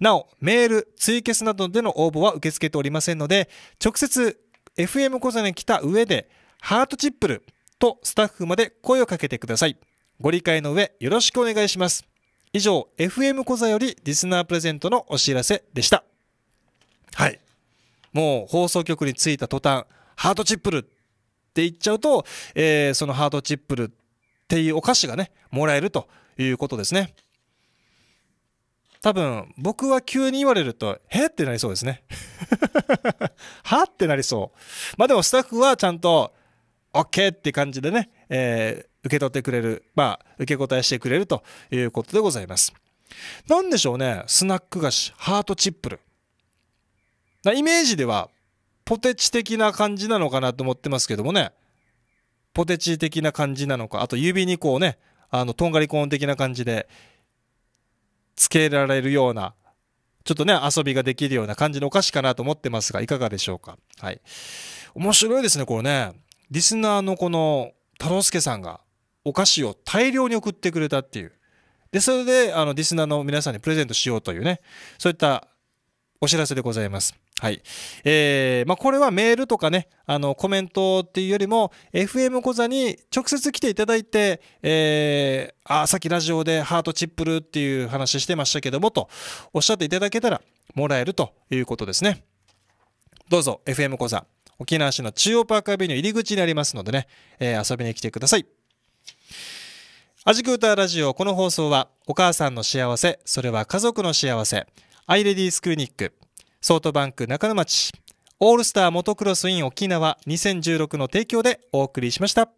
Speaker 2: なお、メール、ツイキャスなどでの応募は受け付けておりませんので、直接 FM 小座に来た上でハートチップルとスタッフまで声をかけてください。ご理解の上よろしくお願いします。以上、FM 小座よりリスナープレゼントのお知らせでした。はい。もう放送局に着いた途端、ハートチップルって言っちゃうと、えー、そのハートチップルっていうお菓子がね、もらえるということですね。多分、僕は急に言われると、へってなりそうですね。はってなりそう。まあでもスタッフはちゃんと、OK って感じでね、えー、受け取ってくれる、まあ、受け答えしてくれるということでございます。何でしょうね、スナック菓子、ハートチップル。イメージでは、ポテチ的な感じなのかなと思ってますけどもね、ポテチ的な感じなのか、あと指にこうね、あの、とんがりコーン的な感じで、つけられるような、ちょっとね、遊びができるような感じのお菓子かなと思ってますが、いかがでしょうか。はい。面白いですね、これね。リスナーのこの、太郎介さんがお菓子を大量に送ってくれたっていうでそれであのリスナーの皆さんにプレゼントしようというねそういったお知らせでございます。はいえーまあ、これはメールとかねあのコメントっていうよりも FM 講座に直接来ていただいて、えー、あさっきラジオでハートチップルっていう話してましたけどもとおっしゃっていただけたらもらえるということですね。どうぞ FM 講座沖縄市の中央パークアビニュー入り口にありますのでね、えー、遊びに来てください。アジクーターラジオこの放送はお母さんの幸せそれは家族の幸せアイレディースクリニックソートバンク中野町オールスターモトクロスイン沖縄2016の提供でお送りしました。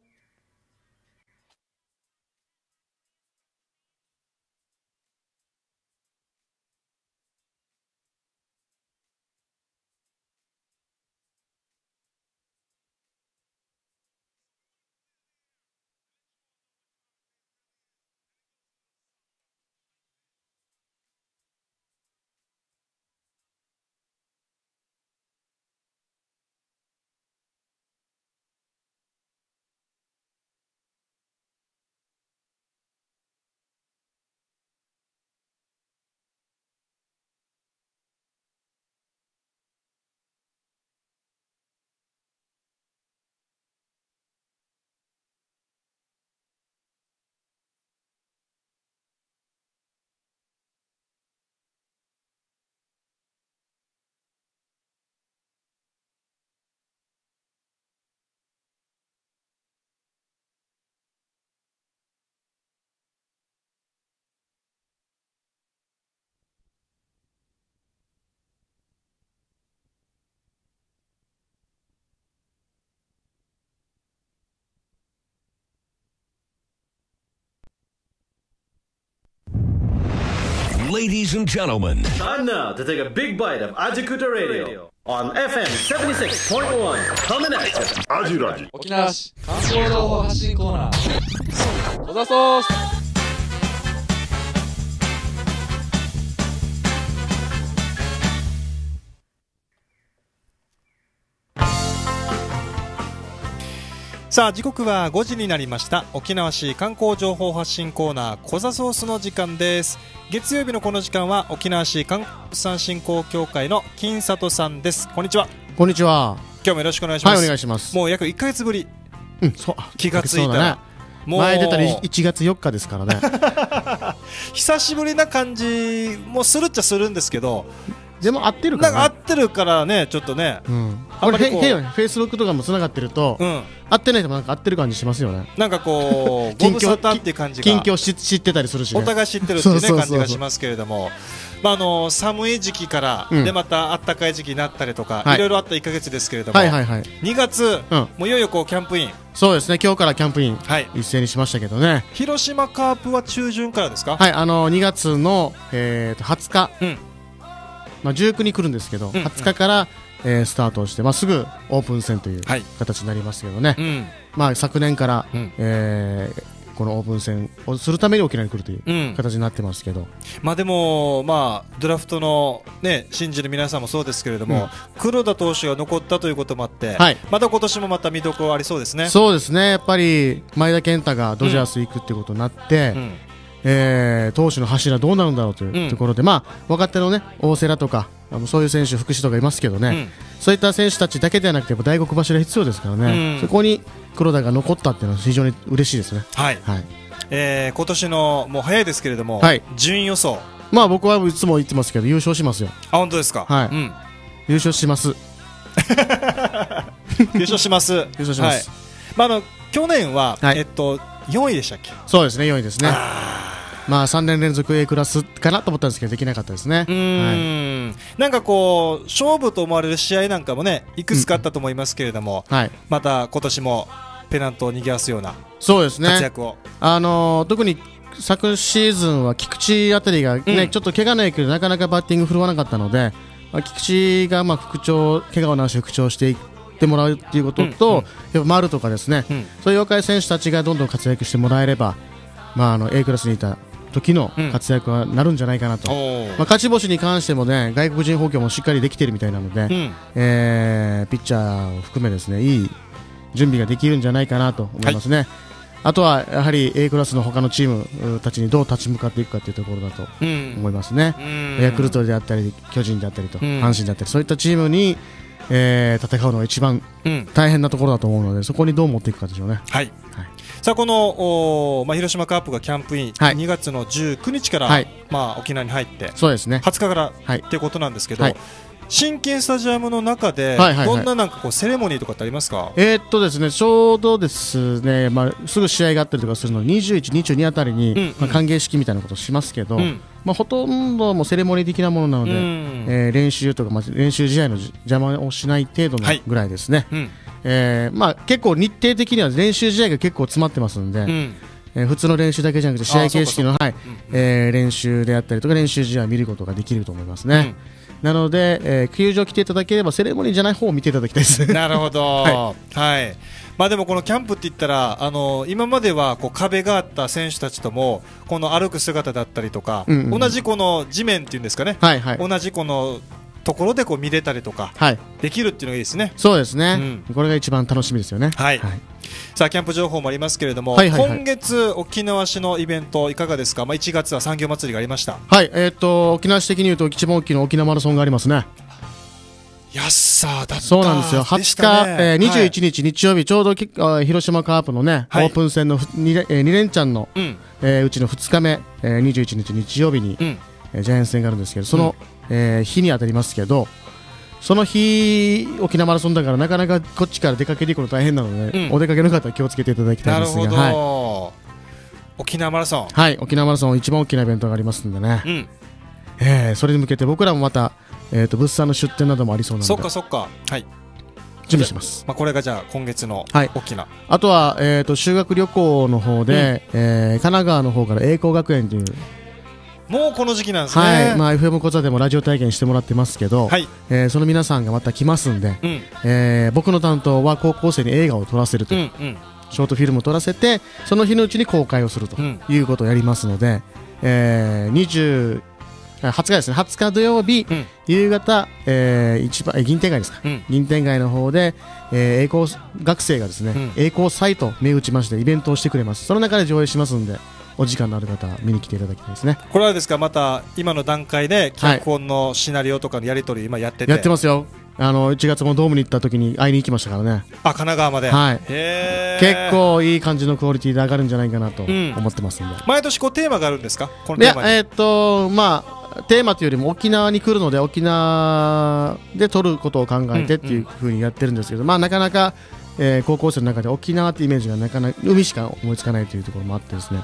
Speaker 1: Ladies and gentlemen, time now to take a big bite
Speaker 2: of Ajakuta Radio on FM 76.1. Coming at you. アジラジ
Speaker 1: 沖縄市観光情報発信コーナー。
Speaker 2: 小田ソースさあ時刻は5時になりました沖縄市観光情報発信コーナーコザソースの時間です月曜日のこの時間は沖縄市観光振興協会の金里さんですこんにちはこんにちは今日もよろしくお願いしますはいお願いしますもう約1か月ぶり
Speaker 3: うんそう気がついたら、ね、もう前出たら1月4日ですからね
Speaker 2: 久しぶりな感じもするっちゃするんですけどでも合ってる
Speaker 3: から、ね、なんか合ってるからねちょっとね、うん、あれ変フェイスブックとかもつながってると、うん、合ってないとなんか合ってる感じしますよね
Speaker 2: なんかこう近況 って感じ近況
Speaker 3: し知ってたりするし、ね、お互い知ってるっていうね 感じがしま
Speaker 2: すけれどもまああの寒い時期から、うん、でまた暖かい時期になったりとか、はい、いろいろあった1か月ですけれども、はいはいはい、2月、うん、もういよいよこうキャンプイン
Speaker 3: そうですね今日からキャンプイン、はい、一斉にしましたけどね
Speaker 2: 広島カープは中
Speaker 3: 旬からですかはいあの2月の、えーと、と20日、うんまあ、19に来るんですけど、うんうん、20日から、えー、スタートして、まあ、すぐオープン戦という形になりますけどね、はいまあ、昨年から、うん、えー、このオープン戦をするために沖縄に来るという形になってますけど、うん、
Speaker 2: まあ、でも、まあ、ドラフトの、ね、信じる皆さんもそうですけれども、黒田投手が残ったということもあって、はい、また今年もまた見どころありそうですねそう
Speaker 3: ですねやっぱり前田健太がドジャース行くということになって。えー、投手の柱どうなるんだろうというところで、うん、まあ、若手の、ね、大瀬良とかあのそういう選手、福士とかいますけどね、うん、そういった選手たちだけではなくてやっぱ大黒柱必要ですからね、うん、そこに黒田が残ったっていうのは非常に嬉しいですね。はい、はい、
Speaker 2: えー、今年のもう早いですけれども、はい、
Speaker 3: 順位予想まあ僕はいつも言ってますけど優勝しますよ。
Speaker 2: あ本当ですか。はい。
Speaker 3: 優勝します。優
Speaker 2: 勝します。優勝します。はい、まああの去年は、はい、えっと4位でしたっけそうですね4位ですね
Speaker 3: まあ3年連続 A クラスかなと思ったんですけどできなかったですねは
Speaker 2: い、なんかこう勝負と思われる試合なんかもねいくつかあったと思いますけれども、うんはい、また今年もペナントを逃賑わすような
Speaker 3: そうですね活躍を、あのー、特に昨シーズンは菊池あたりがね、うん、ちょっと怪我の影響でなかなかバッティング振るわなかったので、まあ、菊池がまあ復調怪我を治し復調していっってもらうっていうことと、うんうん、丸とかですね、うん、そういう妖怪選手たちがどんどん活躍してもらえれば、まあ、あの A クラスにいた時の活躍はなるんじゃないかなと、うん、まあ、勝ち星に関してもね外国人補強もしっかりできているみたいなので、うん、えー、ピッチャーを含めですねいい準備ができるんじゃないかなと思いますね。はいあとはやはり A クラスの他のチームたちにどう立ち向かっていくかというところだと思いますね、うん、ヤクルトであったり巨人であったりと、阪神であったりそういったチームにえー、戦うのが一番大変なところだと思うので、うん、そこにどう持っていくかでしょうね。
Speaker 2: はい、はいさあこのお、まあ、広島カープがキャンプイン、はい、2月の19日から、はい、まあ、沖縄に入ってそうですね20日からと、はい、いうことなんですけど、はい新建スタジアムの中で、はいはいはい、どんななんかこうセレモニーとかってありますか
Speaker 3: えー、っとですねちょうどですね、まあ、すぐ試合があったりとかするので21、22あたりに、うんうん、まあ、歓迎式みたいなことしますけど、うまあ、ほとんどもセレモニー的なものなので、えー、練習とか、まあ、練習試合の邪魔をしない程度のぐらいですね、はいうん、えー、まあ、結構日程的には練習試合が結構詰まってますんで、うん、えー、普通の練習だけじゃなくて試合形式の、はいえー、練習であったりとか練習試合を見ることができると思いますね。なので、えー、球場来ていただければセレモニーじゃない方を見ていただきたいです。なるほど、は
Speaker 2: い、はいまあ、でもこのキャンプって言ったらあの今まではこう壁があった選手たちともこの歩く姿だったりとか、うんうん、同じこの地面っていうんですかね、はいはい、同じこのところでこう見れたりとか、はい、できるっていうのがいいですね。
Speaker 3: そうですね、うん、これが一番楽しみですよね。はい、はい、
Speaker 2: さあキャンプ情報もありますけれども、はいはいはい、今月沖縄市のイベントいかがですか。まあ1月は産業祭りがありました。
Speaker 3: はい、えっ、ー、と沖縄市的に言うと一番大きな沖縄マラソンがありますね。
Speaker 2: ヤッサーだ
Speaker 3: そうなんですよ。20日、ねえー、21日、はい、日曜日、ちょうどき広島カープのね、オープン戦の 2, 2連チャンの、うん、えー、うちの2日目、えー、21日日曜日に、うん、えー、ジャイアンツ戦があるんですけど、その、うん、えー、日に当たりますけど、その日、沖縄マラソンだからなかなかこっちから出かけに行くの大変なので、うん、お出かけの方は気をつけていただきたいんですが、
Speaker 2: はい、沖縄マラソン
Speaker 3: はい沖縄マラソン一番大きなイベントがありますんでね、うん、えー、それに向けて僕らもまた、えーと、物産の出店などもありそうなのでそっか
Speaker 2: そっかはい準備します、まあ、これがじゃあ今月の大きな、はい、
Speaker 3: あとは、えーと、修学旅行の方で、うん、えー、神奈川の方から栄光学園という
Speaker 2: もうこの時期なんですね、はい
Speaker 3: まあ、FM 講座でもラジオ体験してもらってますけど、はい、えー、その皆さんがまた来ますんで、うん、えー、僕の担当は高校生に映画を撮らせると、うんうん、ショートフィルムを撮らせてその日のうちに公開をするということをやりますので、うん、えー、20 20日ですね20日土曜日、うん、夕方、えー、一番え銀天街ですか、うん、銀天街の方で、えー、栄光学生がですね、うん、栄光祭と目打ちましてイベントをしてくれますその中で上映しますんでお時間のある方見に来ていただきたいですね
Speaker 2: これはですかまた今の段階で脚本のシナリオとかのやり取り今やってて、はい、やってます
Speaker 3: よあの1月もドームに行った時に会いに行きましたからねあ神奈川まで、はい、結構いい感じのクオリティで上がるんじゃないかなと思ってますんで、うん、
Speaker 2: 毎年こうテーマがあるんですかこのテーマいや
Speaker 3: えー、っとまあテーマというよりも沖縄に来るので沖縄で撮ることを考えてっていうふうにやってるんですけど、うんうん、まあなかなか、えー、高校生の中で沖縄ってイメージがなかなか海しか思いつかないというところもあってですね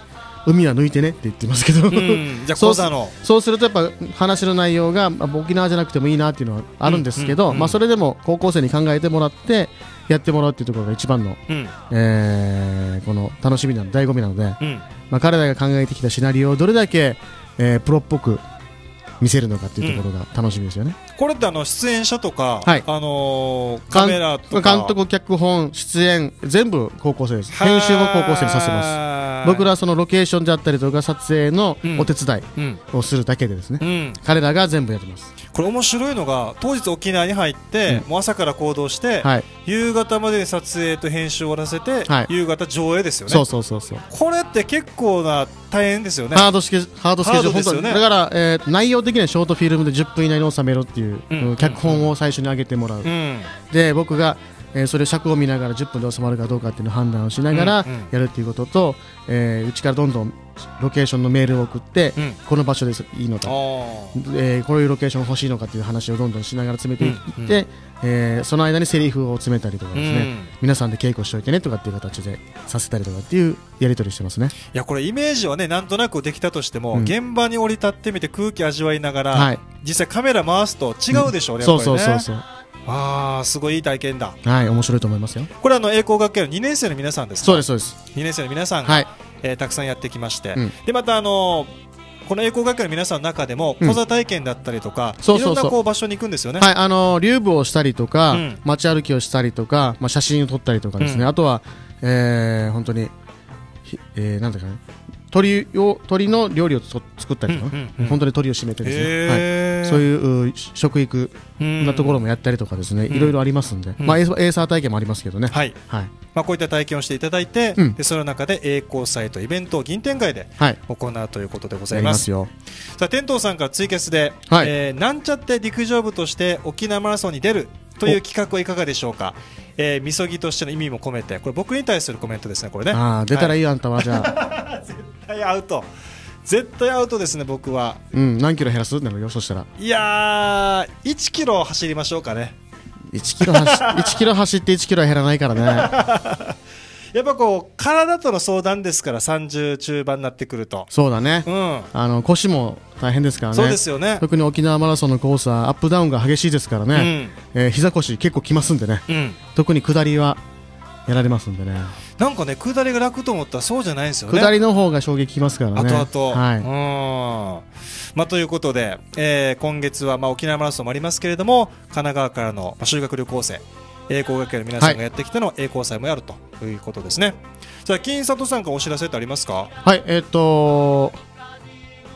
Speaker 3: 海は抜いてねって言ってますけど、うん、じゃそうそうするとやっぱ話の内容が沖縄じゃなくてもいいなっていうのはあるんですけど、まあ、それでも高校生に考えてもらってやってもらうっていうところが一番の、
Speaker 1: う
Speaker 2: ん、
Speaker 3: えー、この楽しみなの醍醐味なので、うん、まあ、彼らが考えてきたシナリオをどれだけ、えー、プロっぽく見せるのかっていうところが楽しみですよね、
Speaker 2: うん、これってあの出演者とか、はい、あのー、カメラとか監督
Speaker 3: 脚本出演全部高校生です編集も高校生にさせます僕らそのロケーションであったりとか撮影のお手伝いをするだけでですね、うん、彼らが全部やります
Speaker 2: これ面白いのが当日沖縄に入って、うん、もう朝から行動して、はい、夕方までに撮影と編集を終わらせて、はい、夕方上映ですよねそうそうそうそうこれって結構な大変ですよねハードスケハードスケジュールですよねだか
Speaker 3: ら、えー、内容的にはショートフィルムで10分以内に収めろっていう、うん、脚本を最初に上げてもらう、うん、で僕がえー、それ尺を見ながら10分で収まるかどうかっていうのを判断をしながらやるっていうことと、うんうん、えー、うちからどんどんロケーションのメールを送って、うん、この場所でいいのか、えー、こういうロケーション欲しいのかという話をどんどんしながら詰めていって、うんうん、えー、その間にセリフを詰めたりとかですね、うん、皆さんで稽古しておいてねとかっていう形でさせたりとかっていうやり取りしてますね
Speaker 2: いやこれイメージはねなんとなくできたとしても、うん、現場に降り立ってみて空気味わいながら、はい、実際カメラ回すと違うでしょうね、そうそうそうそうああすごいいい体験だ
Speaker 3: はい面白いと思いますよ
Speaker 2: これあの栄光学園の2年生の皆さんですそうですそうです2年生の皆さんはいえー、たくさんやってきまして、うん、でまたあのこの栄光学園の皆さんの中でも講座体験だったりとか、うん、いろんなこう場所に行くんですよね。はい、
Speaker 3: あのリューブをしたりとか、うん、街歩きをしたりとか、まあ写真を撮ったりとかですね。あとは、えー、本当にえー、なんだかね鳥を鳥の料理を作ったりとか、うんうん、本当に鳥を締めてですね、はい、そういう食育なところもやったりとかですね、いろいろありますんで、まあ、エーサー体験もありますけどね、はいはいまあ、
Speaker 2: こういった体験をしていただいて、でその中で栄光祭とイベントを銀天街で行うということでございますはい、さあ天童さんからツイキャスで、はい、えー、なんちゃって陸上部として沖縄マラソンに出るという企画はいかがでしょうか。えー、みそぎとしての意味も込めてこれ僕に対するコメントですねこれねああ出たらいい、はい、あんたはじゃあ絶対アウト絶対アウトですね僕は
Speaker 3: うん何キロ減らすなのよそしたら
Speaker 2: いやー1キロ走りましょうかね
Speaker 3: 1キロ走1キロ走って1キロ減らないからね
Speaker 2: やっぱこう体との相談ですから30中盤になってくると
Speaker 3: そうだね、うん、あの腰も大変ですからねそうですよね特に沖縄マラソンのコースはアップダウンが激しいですからね、うん、えー、膝腰結構きますんでね、うん、特に下りはやられますんでね
Speaker 2: なんかね下りが楽と思ったらそうじゃないですよね下
Speaker 3: りの方が衝撃きますからね後々はい、
Speaker 2: まあ、ということで、えー、今月は、まあ、沖縄マラソンもありますけれども神奈川からのまあ、修学旅行生栄光学園の皆さんがやってきての栄光祭もやるということですね。じゃあ金里さんからお知らせってありますか。
Speaker 3: はい、えっ、と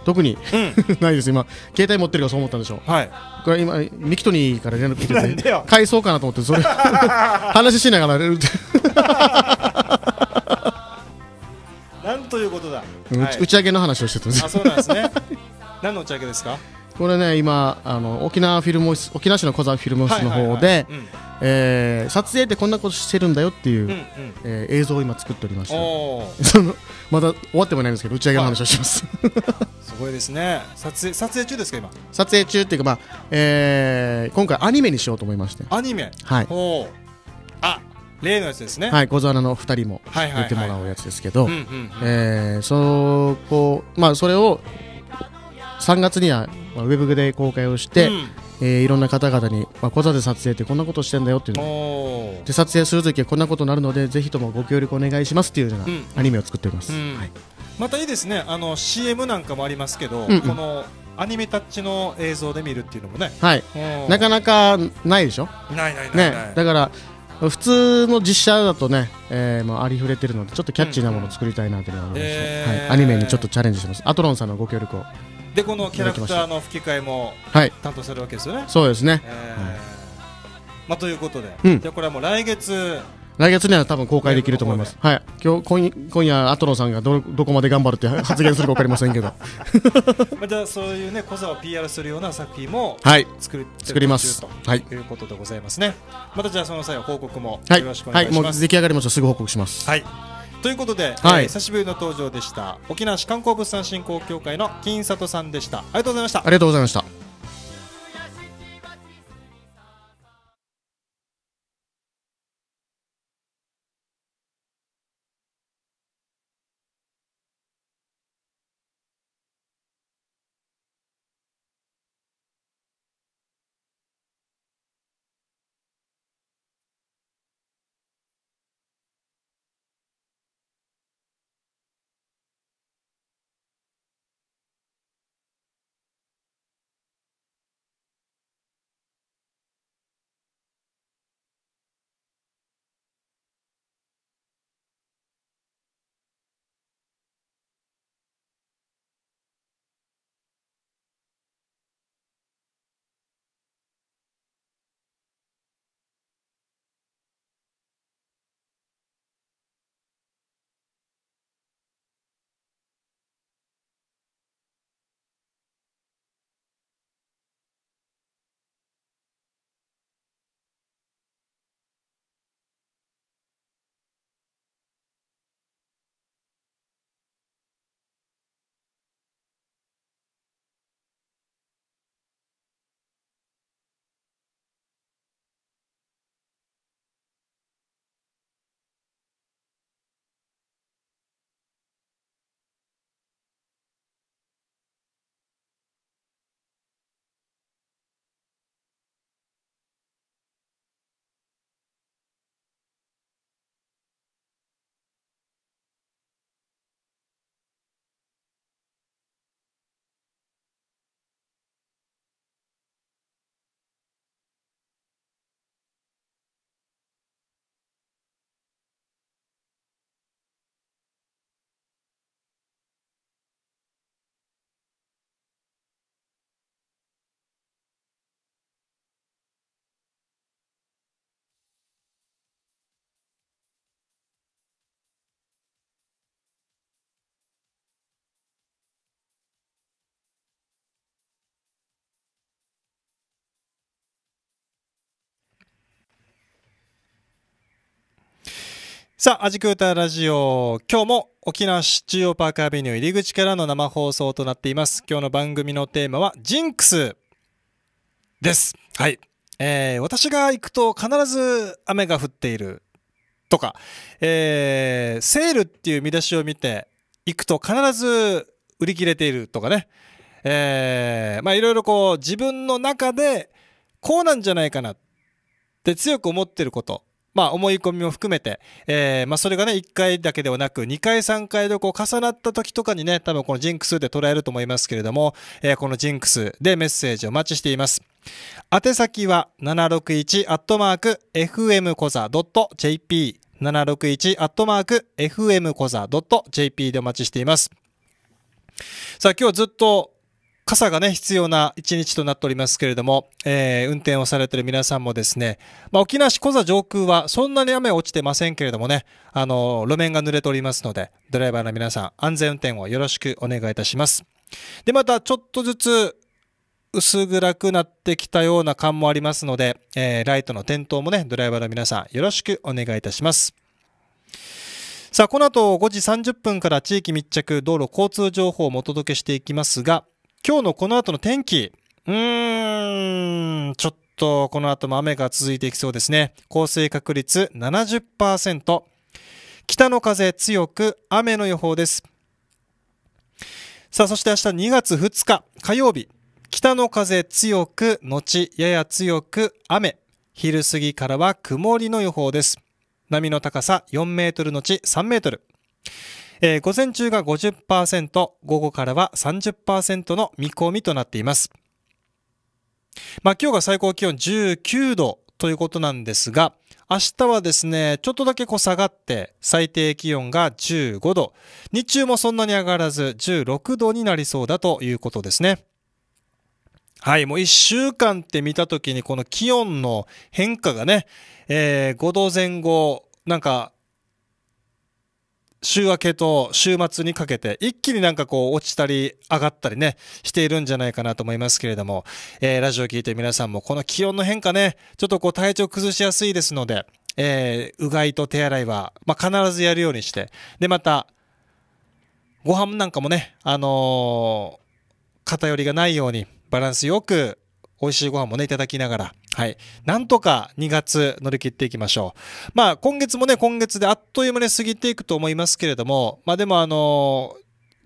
Speaker 3: 特に、うん、ないです今携帯持ってるからそう思ったんでしょう。はい。これ今ミキトニーから連絡来てて返そうかなと思ってそれ 話しながられる。
Speaker 2: なんということだ。
Speaker 3: 打ち上げの話をしてたんです。あ、そうなんですね。
Speaker 2: 何の打ち上げですか。
Speaker 3: これね今あの沖縄フィルム沖縄市の小沢フィルムスの方で、えー、撮影でこんなことしてるんだよっていう、うんうん、えー、映像を今作っておりましてそのまだ終わってもないんですけど打ち上げの話をします、
Speaker 2: すごいですね撮影撮影中ですか今
Speaker 3: 撮影中っていうかまあ、えー、今回アニメにしようと思いましてアニメはい
Speaker 2: あ例のやつですねはい小沢
Speaker 3: の2人も出てもらうやつですけどそこまあそれを3月には、まあ、ウェブで公開をして、うん、えー、いろんな方々に、まあ、小座で撮影ってこんなことしてんだよっていう
Speaker 2: ので
Speaker 3: 撮影するときはこんなことになるのでぜひともご協力お願いしますっていうようなアニメを作っております、う
Speaker 2: んうんはい、またいいですねあの CM なんかもありますけど、うんうん、このアニメタッチの映像で見るっていうのもね、はい、なか
Speaker 3: なかないでしょないないないね、だから普通の実写だとね、えー、まあありふれてるのでちょっとキャッチーなものを作りたいなというのうんうんはい、アニメにちょっとチャレンジしますアトロンさんのご協力をでこのキャラクターの吹き替えも担当されるわけですよね、はい、そうですね、えー、はい、
Speaker 2: まあ、ということで、うん、でこれはもう来月
Speaker 3: 来月には多分公開できると思います。はい。今日今夜アトロンさんがどどこまで頑張るって発言するか分かりませんけど。
Speaker 2: まあ、じたそういうね小座を PR するような作品も
Speaker 3: 作はい、作りますと、はい、いうことでございます
Speaker 2: ね。またじゃあその際は報告もよろしくお願いします。はい、はい、もう出来上
Speaker 3: がりましたすぐ報告します。はい。
Speaker 2: ということで、はい、えー、久しぶりの登場でした沖縄市観光物産振興協会の金里さんでしたありがとうございましたありがとうございましたさあ、アジクータラジオ。今日も沖縄市中央パークアベニュー入り口からの生放送となっています。今日の番組のテーマは、ジンクスです。はい。えー、私が行くと必ず雨が降っているとか、えー、セールっていう見出しを見て行くと必ず売り切れているとかね。えー、まあいろいろこう自分の中でこうなんじゃないかなって強く思ってることまあ、思い込みも含めて、えー、まあ、それがね、1回だけではなく、2回、3回でこう重なった時とかにね、多分このジンクスで捉えると思いますけれども、えー、このジンクスでメッセージをお待ちしています。宛先は761アットマーク FM コザ .jp 761アットマーク FM コザ .jp でお待ちしています。さあ今日ずっと傘がね、必要な一日となっておりますけれども、えー、運転をされている皆さんもですね、まあ、沖縄市小座上空はそんなに雨落ちてませんけれどもね、あの、路面が濡れておりますので、ドライバーの皆さん、安全運転をよろしくお願いいたします。で、また、ちょっとずつ、薄暗くなってきたような感もありますので、えー、ライトの点灯もね、ドライバーの皆さん、よろしくお願いいたします。さあ、この後5時30分から地域密着道路交通情報をお届けしていきますが、今日のこの後の天気。うーん、ちょっとこの後も雨が続いていきそうですね。降水確率70%。北の風強く雨の予報です。さあ、そして明日2月2日火曜日。北の風強く、後やや強く雨。昼過ぎからは曇りの予報です。波の高さ4メートル後3メートル。えー、午前中が50%、午後からは30%の見込みとなっています。まあ、今日が最高気温19度ということなんですが、明日はですね、ちょっとだけこう下がって、最低気温が15度、日中もそんなに上がらず16度になりそうだということですね。はい、もう一週間って見たときにこの気温の変化がね、えー、5度前後、なんか週明けと週末にかけて一気になんかこう落ちたり上がったりねしているんじゃないかなと思いますけれども、えー、ラジオ聞いて皆さんもこの気温の変化ねちょっとこう体調崩しやすいですので、えー、うがいと手洗いは、まあ、必ずやるようにしてでまたご飯なんかもねあのー、偏りがないようにバランスよく美味しいご飯もねいただきながらはい。なんとか2月乗り切っていきましょう。まあ、今月もね、今月であっという間に過ぎていくと思いますけれども、まあでもあの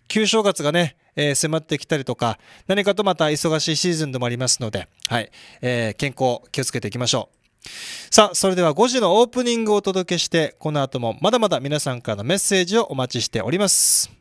Speaker 2: 旧正月がね、えー、迫ってきたりとか、何かとまた忙しいシーズンでもありますので、はい。えー、健康気をつけていきましょう。さあ、それでは5時のオープニングをお届けして、この後もまだまだ皆さんからのメッセージをお待ちしております。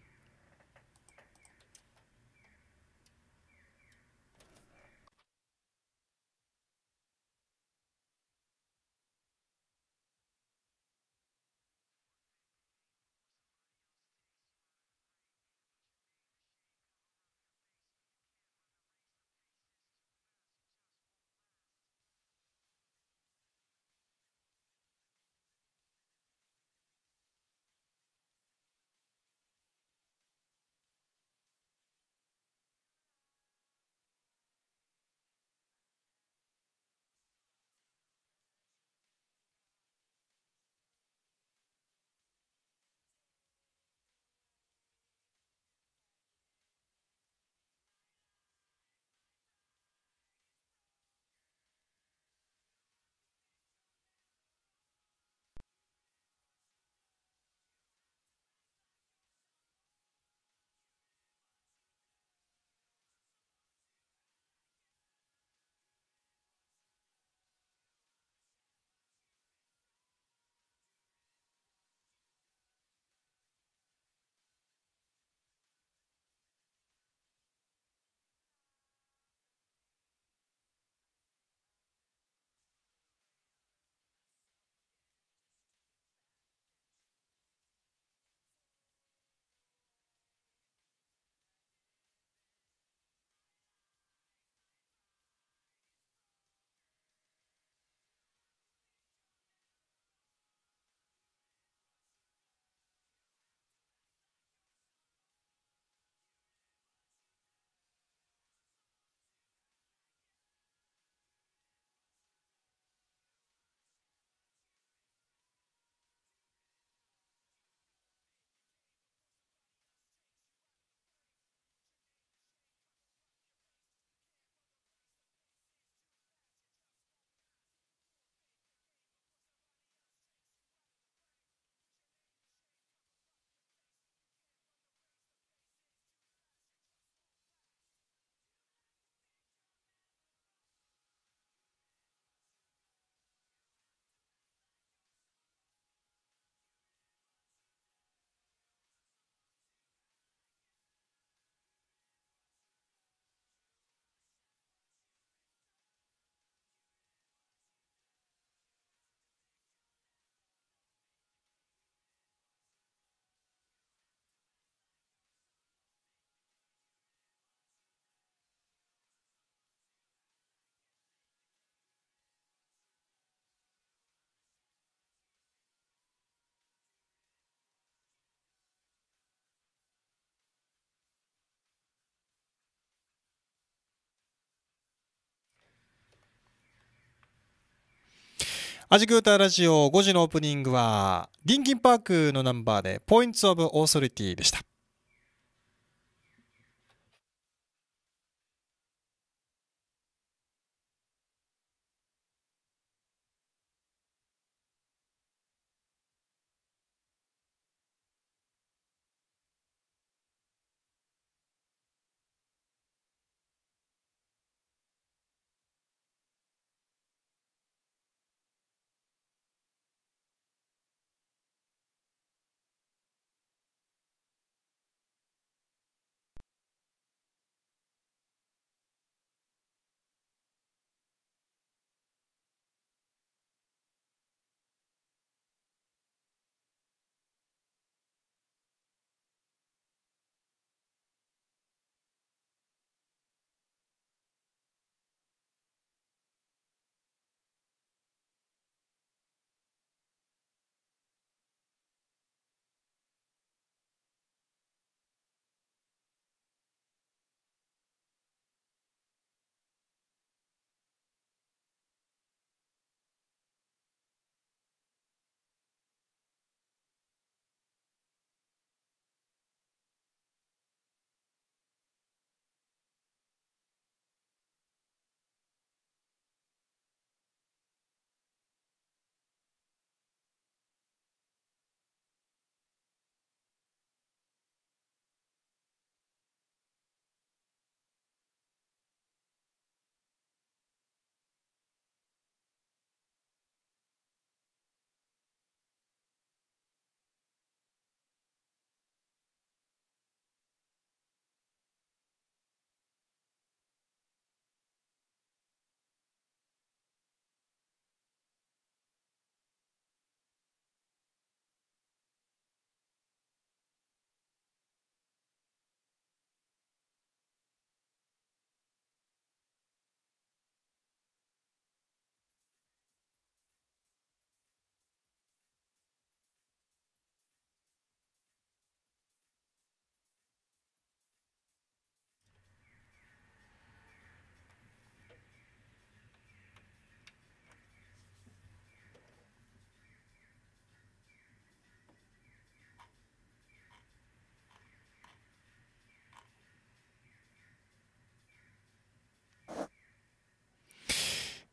Speaker 2: アジクータラジオ5時のオープニングは、リンキンパークのナンバーで、ポイントオブオーソリティでした。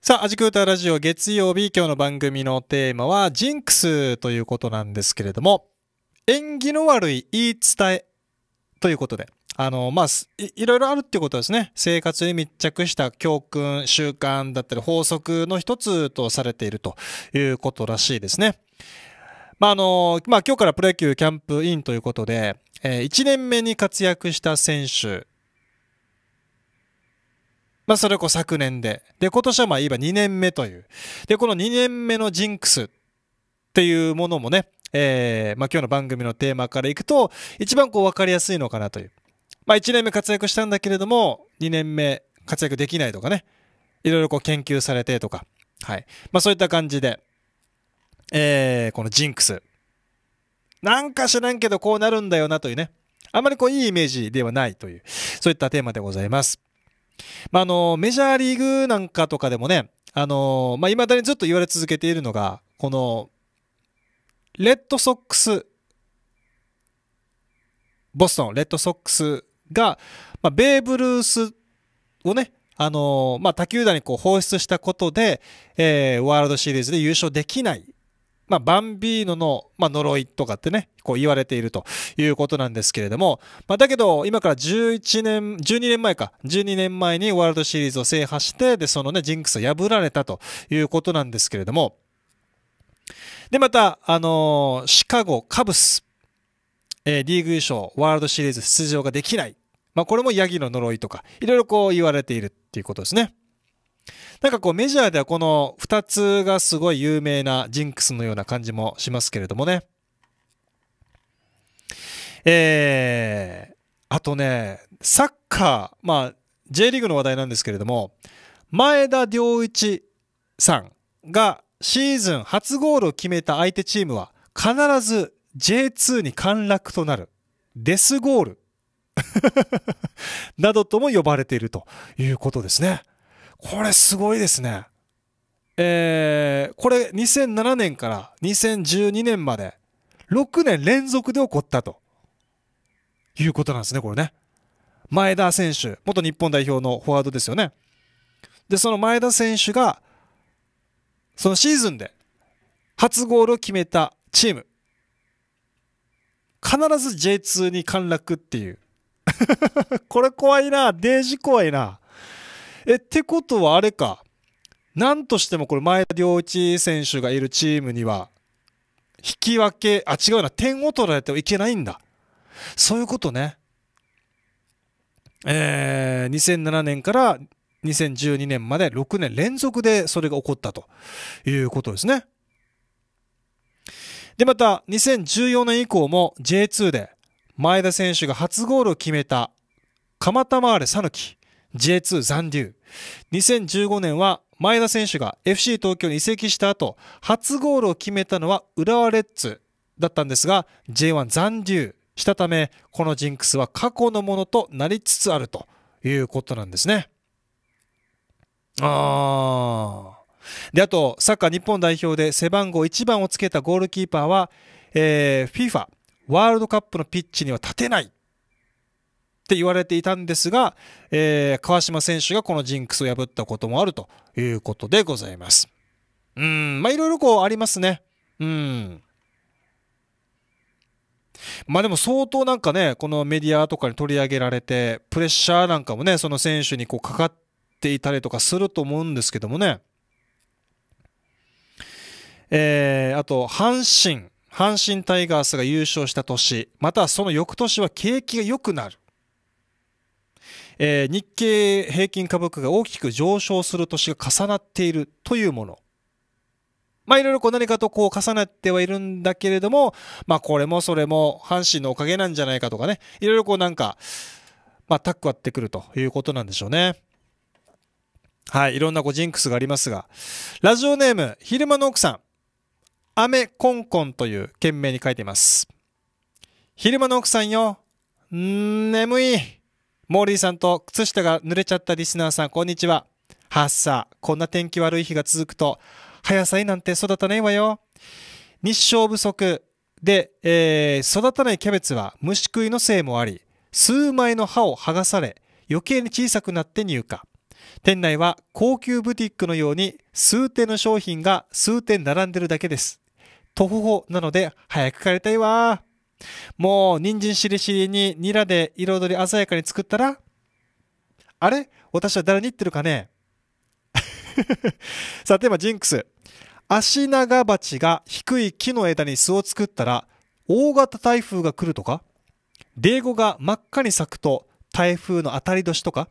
Speaker 2: さあ、アジクータラジオ月曜日、今日の番組のテーマは、ジンクスということなんですけれども、縁起の悪い言い伝えということで、あの、まあい、いろいろあるっていうことですね。生活に密着した教訓、習慣だったり法則の一つとされているということらしいですね。まあ、あの、まあ、今日からプロ野球キャンプインということで、えー、1年目に活躍した選手、まあ、それをこう昨年で。で、今年はまあ、いえば2年目という。で、この2年目のジンクスっていうものもね、えー、まあ、今日の番組のテーマからいくと、一番こう分かりやすいのかなという。まあ、1年目活躍したんだけれども、2年目活躍できないとかね、いろいろこう研究されてとか、はい。まあ、そういった感じで、えー、このジンクス。なんか知らんけどこうなるんだよなというね。あまりこういいイメージではないという、そういったテーマでございます。まあ、あの、メジャーリーグなんかとかでもね、あの、まあ、未だにずっと言われ続けているのが、この、レッドソックス、ボストン、レッドソックスが、まあ、ベーブ・ルースをね、あのまあ、他球団にこう放出したことで、えー、ワールドシリーズで優勝できないまあ、バンビーノの、まあ、呪いとかってね、こう言われているということなんですけれども、まあ、だけど、今から11年、12年前か、12年前にワールドシリーズを制覇して、で、そのね、ジンクスを破られたということなんですけれども、で、また、あのー、シカゴ、カブス、えー、リーグ優勝、ワールドシリーズ出場ができない。まあ、これもヤギの呪いとか、いろいろこう言われているっていうことですね。なんかこうメジャーではこの2つがすごい有名なジンクスのような感じもしますけれどもね。えー、あとね、サッカー、まあ、J リーグの話題なんですけれども、前田良一さんがシーズン初ゴールを決めた相手チームは必ず J2 に陥落となるデスゴール などとも呼ばれているということですね。これすごいですね。えー、これ2007年から2012年まで6年連続で起こったということなんですね、これね。前田選手、元日本代表のフォワードですよね。で、その前田選手が、そのシーズンで初ゴールを決めたチーム、必ず J2 に陥落っていう。これ怖いな、デージ怖いな。え、ってことはあれか。なんとしてもこれ前田良一選手がいるチームには、引き分け、あ、違うな、点を取られてはいけないんだ。そういうことね。えー、2007年から2012年まで6年連続でそれが起こったということですね。で、また2014年以降も J2 で前田選手が初ゴールを決めたたまあれさぬき。J2 残留。2015年は前田選手が FC 東京に移籍した後、初ゴールを決めたのは浦和レッズだったんですが、J1 残留したため、このジンクスは過去のものとなりつつあるということなんですね。あで、あと、サッカー日本代表で背番号1番をつけたゴールキーパーは、えー、FIFA ワールドカップのピッチには立てないって言われていたんですが、えー、川島選手がこのジンクスを破ったこともあるということでございます。うん、まあいろいろこうありますね。うん。まあでも相当なんかね、このメディアとかに取り上げられて、プレッシャーなんかもね、その選手にこうかかっていたりとかすると思うんですけどもね。えー、あと、阪神、阪神タイガースが優勝した年、またその翌年は景気が良くなる。えー、日経平均株価が大きく上昇する年が重なっているというもの。まあいろいろこう何かとこう重なってはいるんだけれども、まあこれもそれも阪神のおかげなんじゃないかとかね、いろいろこうなんか、まあタック割ってくるということなんでしょうね。はい、いろんなこうジンクスがありますが、ラジオネーム、昼間の奥さん、雨コンコンという件名に書いています。昼間の奥さんよ、んー、眠い。モーリーさんと靴下が濡れちゃったリスナーさん、こんにちは。はっさ、こんな天気悪い日が続くと、葉野菜なんて育たないわよ。日照不足で、えー、育たないキャベツは虫食いのせいもあり、数枚の葉を剥がされ、余計に小さくなって入荷。店内は高級ブティックのように数点の商品が数点並んでるだけです。徒歩なので早く帰りたいわもう人参しりしりにニラで彩り鮮やかに作ったら、あれ私は誰に言ってるかね さあ、テーマジンクス。アシナガバチが低い木の枝に巣を作ったら、大型台風が来るとか、ーゴが真っ赤に咲くと台風の当たり年とか、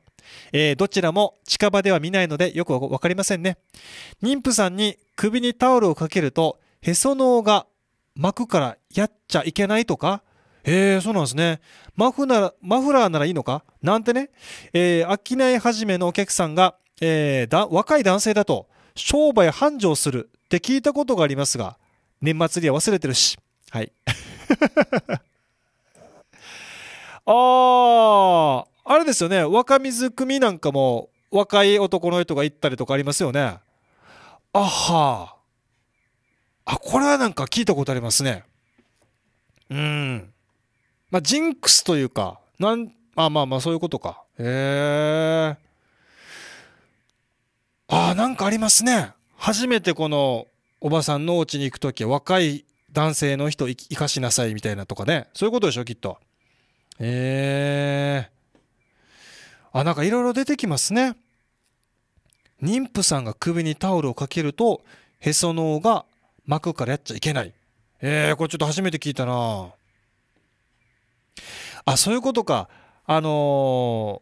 Speaker 2: えー、どちらも近場では見ないのでよくわかりませんね。妊婦さんに首にタオルをかけると、へその緒が巻くからやっちゃいけないとか、ええそうなんですね。マフなら、マフラーならいいのかなんてね、えー、商い始めのお客さんが、えー、だ、若い男性だと、商売繁盛するって聞いたことがありますが、年末には忘れてるし。はい。ああ、あれですよね。若水組なんかも、若い男の人が行ったりとかありますよね。あはー。あこれはなんか聞いたことありますねうんまあジンクスというかなんあまあまあそういうことかへえあなんかありますね初めてこのおばさんのお家に行く時は若い男性の人生かしなさいみたいなとかねそういうことでしょきっとへえあなんかいろいろ出てきますね妊婦さんが首にタオルをかけるとへその緒が幕からやっちゃいけない。えー、これちょっと初めて聞いたなあ、そういうことか。あのー、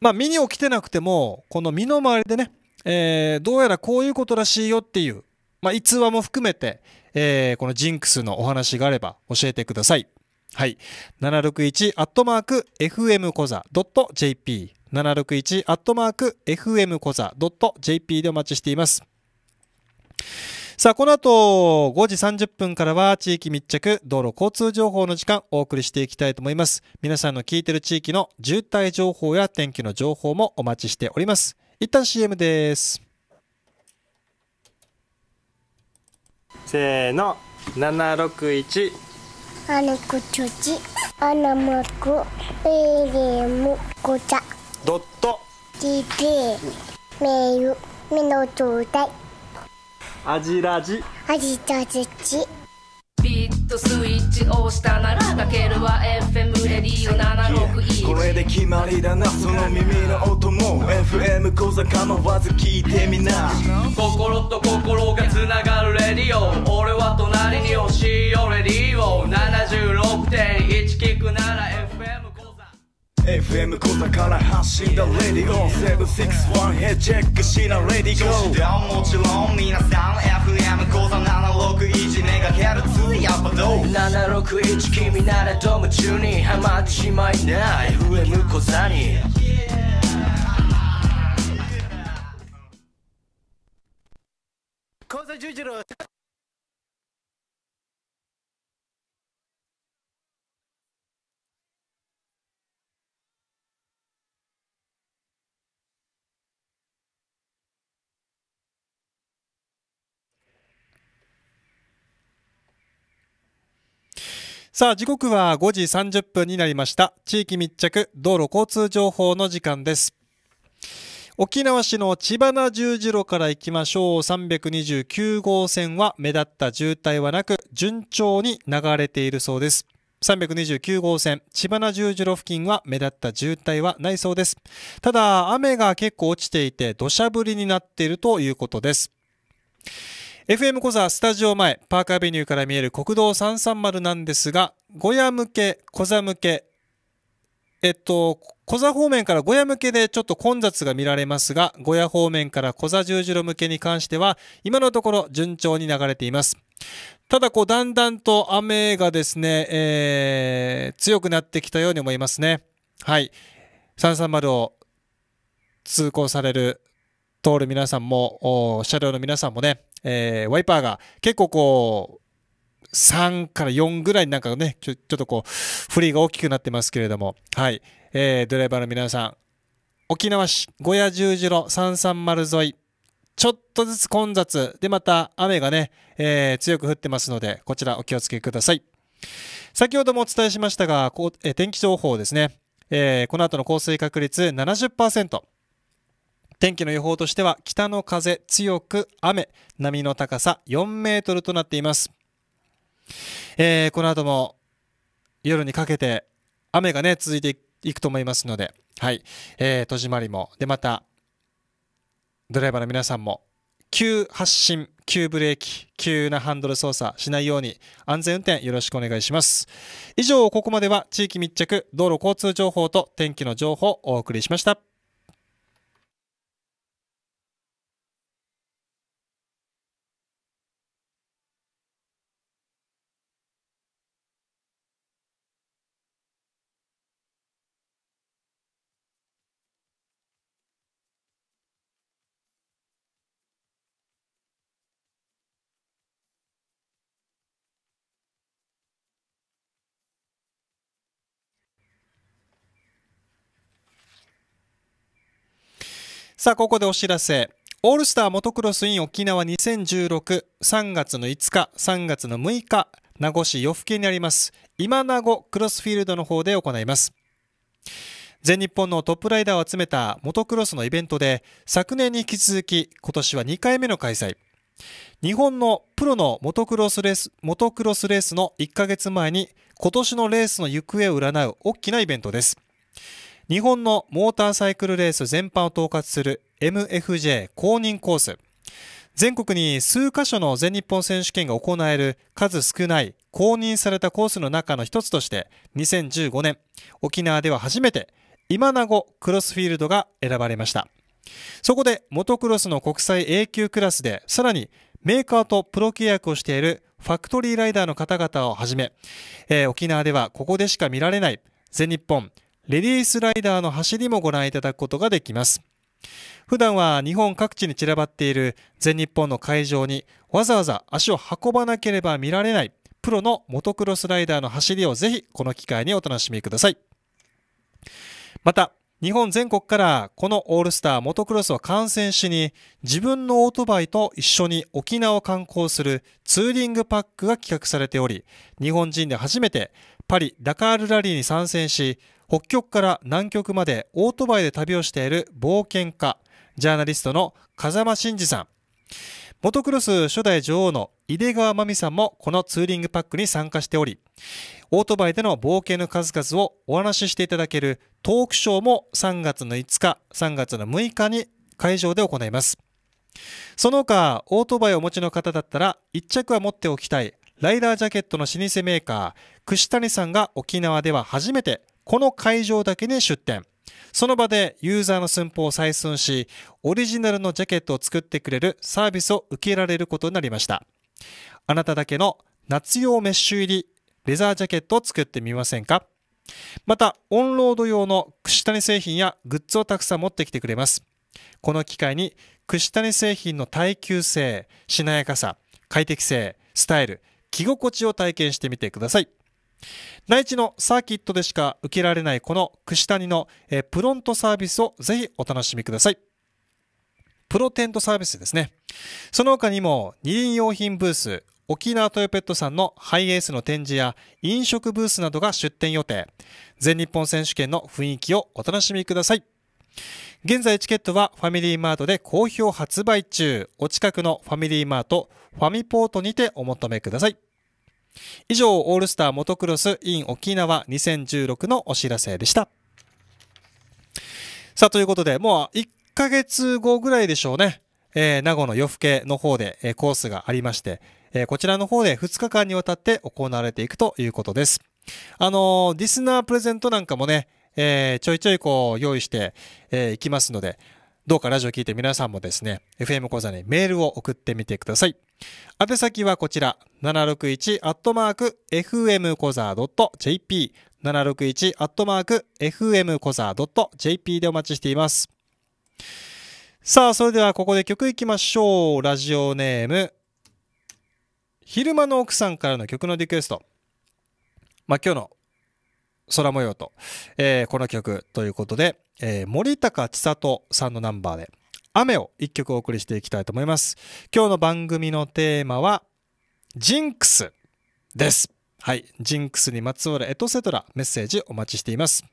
Speaker 2: まあ、身に起きてなくても、この身の回りでね、えー、どうやらこういうことらしいよっていう、まあ、逸話も含めて、えー、このジンクスのお話があれば教えてください。はい。761アットマーク FM コザ .jp 761アットマーク FM コザ .jp でお待ちしています。さあ、この後5時30分からは地域密着道路交通情報の時間お送りしていきたいと思います。皆さんの聞いてる地域の渋滞情報や天気の情報もお待ちしております。一旦 CM です。せーの、761。あのこちょち、あのまこ、ペレム、こちゃ。ドット。TT、メーユ、目のちょうだい。アジラジアジとジチ
Speaker 1: ビットスイッチ押したならかけるは FM レディオ761
Speaker 2: これで決まりだな
Speaker 1: その耳の音も FM 小座構わず聞いてみな心と心がつながるレディオ俺は隣に欲しいよレディオ76.1聞くなら FM FM 小座から発信だレディオ761ヘッチェックしなレディオダウンもちろん皆さん FM 小座761メガヘルツやっぱどう761君ならと夢中にハマってしまいな FM 小座に
Speaker 2: 小座十次郎さあ、時刻は5時30分になりました。地域密着道路交通情報の時間です。沖縄市の千な十字路から行きましょう。329号線は目立った渋滞はなく、順調に流れているそうです。329号線、千葉十字路付近は目立った渋滞はないそうです。ただ、雨が結構落ちていて、土砂降りになっているということです。FM 小座スタジオ前、パークアベニューから見える国道330なんですが、小屋向け、小座向け、えっと、小座方面から小屋向けでちょっと混雑が見られますが、小屋方面から小座十字路向けに関しては、今のところ順調に流れています。ただ、こう、だんだんと雨がですね、えー、強くなってきたように思いますね。はい。330を通行される、通る皆さんも、車両の皆さんもね、えー、ワイパーが結構こう、3から4ぐらいなんかね、ちょちょっとこう、フリーが大きくなってますけれども、はい、えー、ドライバーの皆さん、沖縄市小屋十字路330沿い、ちょっとずつ混雑、でまた雨がね、えー、強く降ってますので、こちらお気をつけください。先ほどもお伝えしましたが、こうえー、天気情報ですね、えー、この後の降水確率70%。天気の予報としては北の風強く雨波の高さ4メートルとなっています、えー、この後も夜にかけて雨がね続いていくと思いますのではい、えー、戸締まりもでまたドライバーの皆さんも急発進急ブレーキ急なハンドル操作しないように安全運転よろしくお願いします以上ここまでは地域密着道路交通情報と天気の情報をお送りしましたさあ、ここでお知らせ。オールスターモトクロスイン沖縄20163月の5日、3月の6日、名護市夜更けにあります、今名護クロスフィールドの方で行います。全日本のトップライダーを集めたモトクロスのイベントで、昨年に引き続き、今年は2回目の開催。日本のプロのモトクロスレース、モトクロスレースの1ヶ月前に、今年のレースの行方を占う大きなイベントです。日本のモーターサイクルレース全般を統括する MFJ 公認コース。全国に数カ所の全日本選手権が行える数少ない公認されたコースの中の一つとして2015年沖縄では初めて今名護クロスフィールドが選ばれましたそこでモトクロスの国際 A 級クラスでさらにメーカーとプロ契約をしているファクトリーライダーの方々をはじめ、えー、沖縄ではここでしか見られない全日本レディースライダーの走りもご覧いただくことができます。普段は日本各地に散らばっている全日本の会場にわざわざ足を運ばなければ見られないプロのモトクロスライダーの走りをぜひこの機会にお楽しみください。また、日本全国からこのオールスターモトクロスを観戦しに自分のオートバイと一緒に沖縄を観光するツーリングパックが企画されており日本人で初めてパリ・ダカールラリーに参戦し北極から南極までオートバイで旅をしている冒険家、ジャーナリストの風間真二さん。モトクロス初代女王の井出川真美さんもこのツーリングパックに参加しており、オートバイでの冒険の数々をお話ししていただけるトークショーも3月の5日、3月の6日に会場で行います。その他、オートバイをお持ちの方だったら、1着は持っておきたい、ライダージャケットの老舗メーカー、串谷さんが沖縄では初めてこの会場だけに出店。その場でユーザーの寸法を採寸し、オリジナルのジャケットを作ってくれるサービスを受けられることになりました。あなただけの夏用メッシュ入りレザージャケットを作ってみませんかまた、オンロード用の串谷製品やグッズをたくさん持ってきてくれます。この機会に、串谷製品の耐久性、しなやかさ、快適性、スタイル、着心地を体験してみてください。内地のサーキットでしか受けられないこの串谷の、えプロントサービスをぜひお楽しみください。プロテントサービスですね。その他にも二輪用品ブース、沖縄トヨペットさんのハイエースの展示や飲食ブースなどが出店予定。全日本選手権の雰囲気をお楽しみください。現在チケットはファミリーマートで好評発売中。お近くのファミリーマート、ファミポートにてお求めください。以上、オールスターモトクロス in 沖縄2016のお知らせでした。さあ、ということで、もう1ヶ月後ぐらいでしょうね。えー、名護の夜更けの方で、えー、コースがありまして、えー、こちらの方で2日間にわたって行われていくということです。あのー、リスナープレゼントなんかもね、えー、ちょいちょいこう用意して、えー、いきますので、どうかラジオ聞いて皆さんもですね、FM 講座にメールを送ってみてください。宛先はこちら、7 6 1 f m c o j p 7 6 1 f m コザ z j p でお待ちしています。さあ、それではここで曲いきましょう。ラジオネーム、昼間の奥さんからの曲のリクエスト。まあ、今日の空模様と、えー、この曲ということで、えー、森高千里さんのナンバーで雨を一曲お送りしていきたいと思います。今日の番組のテーマはジンクスです。はい。ジンクスにまつわるエトセトラメッセージお待ちしています。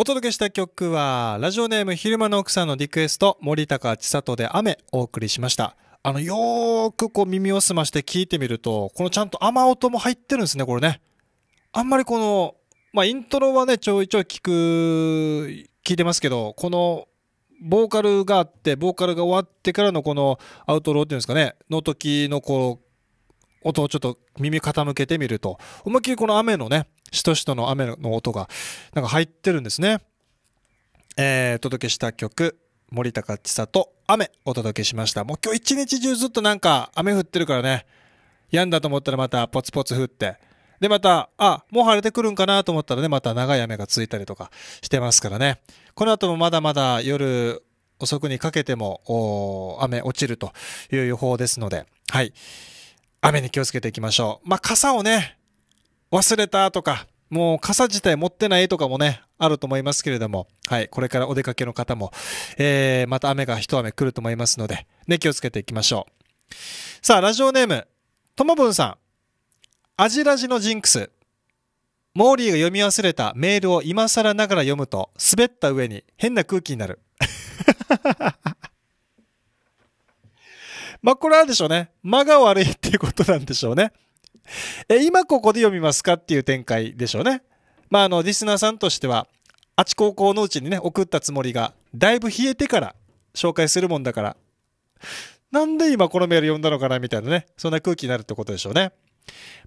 Speaker 2: お届けした曲は、ラジオネーム昼間の奥さんのリクエスト、森高千里で雨お送りしました。あの、よーくこう耳を澄まして聞いてみると、このちゃんと雨音も入ってるんですね、これね。あんまりこの、まあ、イントロはね、ちょいちょい聞く、聞いてますけど、この、ボーカルがあって、ボーカルが終わってからのこのアウトローっていうんですかね、の時のこう、音をちょっと耳傾けてみると、思いっきりこの雨のね、しとしとの雨の音がなんか入ってるんですね。えー、お届けした曲、森高千里、雨お届けしました。もう今日一日中ずっとなんか雨降ってるからね、病んだと思ったらまたポツポツ降って、でまた、あ、もう晴れてくるんかなと思ったらね、また長い雨が続いたりとかしてますからね。この後もまだまだ夜遅くにかけても雨落ちるという予報ですので、はい。雨に気をつけていきましょう。まあ、傘をね、忘れたとか、もう傘自体持ってないとかもね、あると思いますけれども、はい、これからお出かけの方も、えー、また雨が一雨来ると思いますので、ね、気をつけていきましょう。さあ、ラジオネーム、ともぶんさん。アジラジのジンクス。モーリーが読み忘れたメールを今更ながら読むと、滑った上に変な空気になる。まあ、これはでしょうね。間が悪いっていうことなんでしょうね。え今ここで読みますかっていう展開でしょうね。まあ、あの、リスナーさんとしては、あち高校のうちにね、送ったつもりが、だいぶ冷えてから紹介するもんだから、なんで今このメール読んだのかなみたいなね、そんな空気になるってことでしょうね。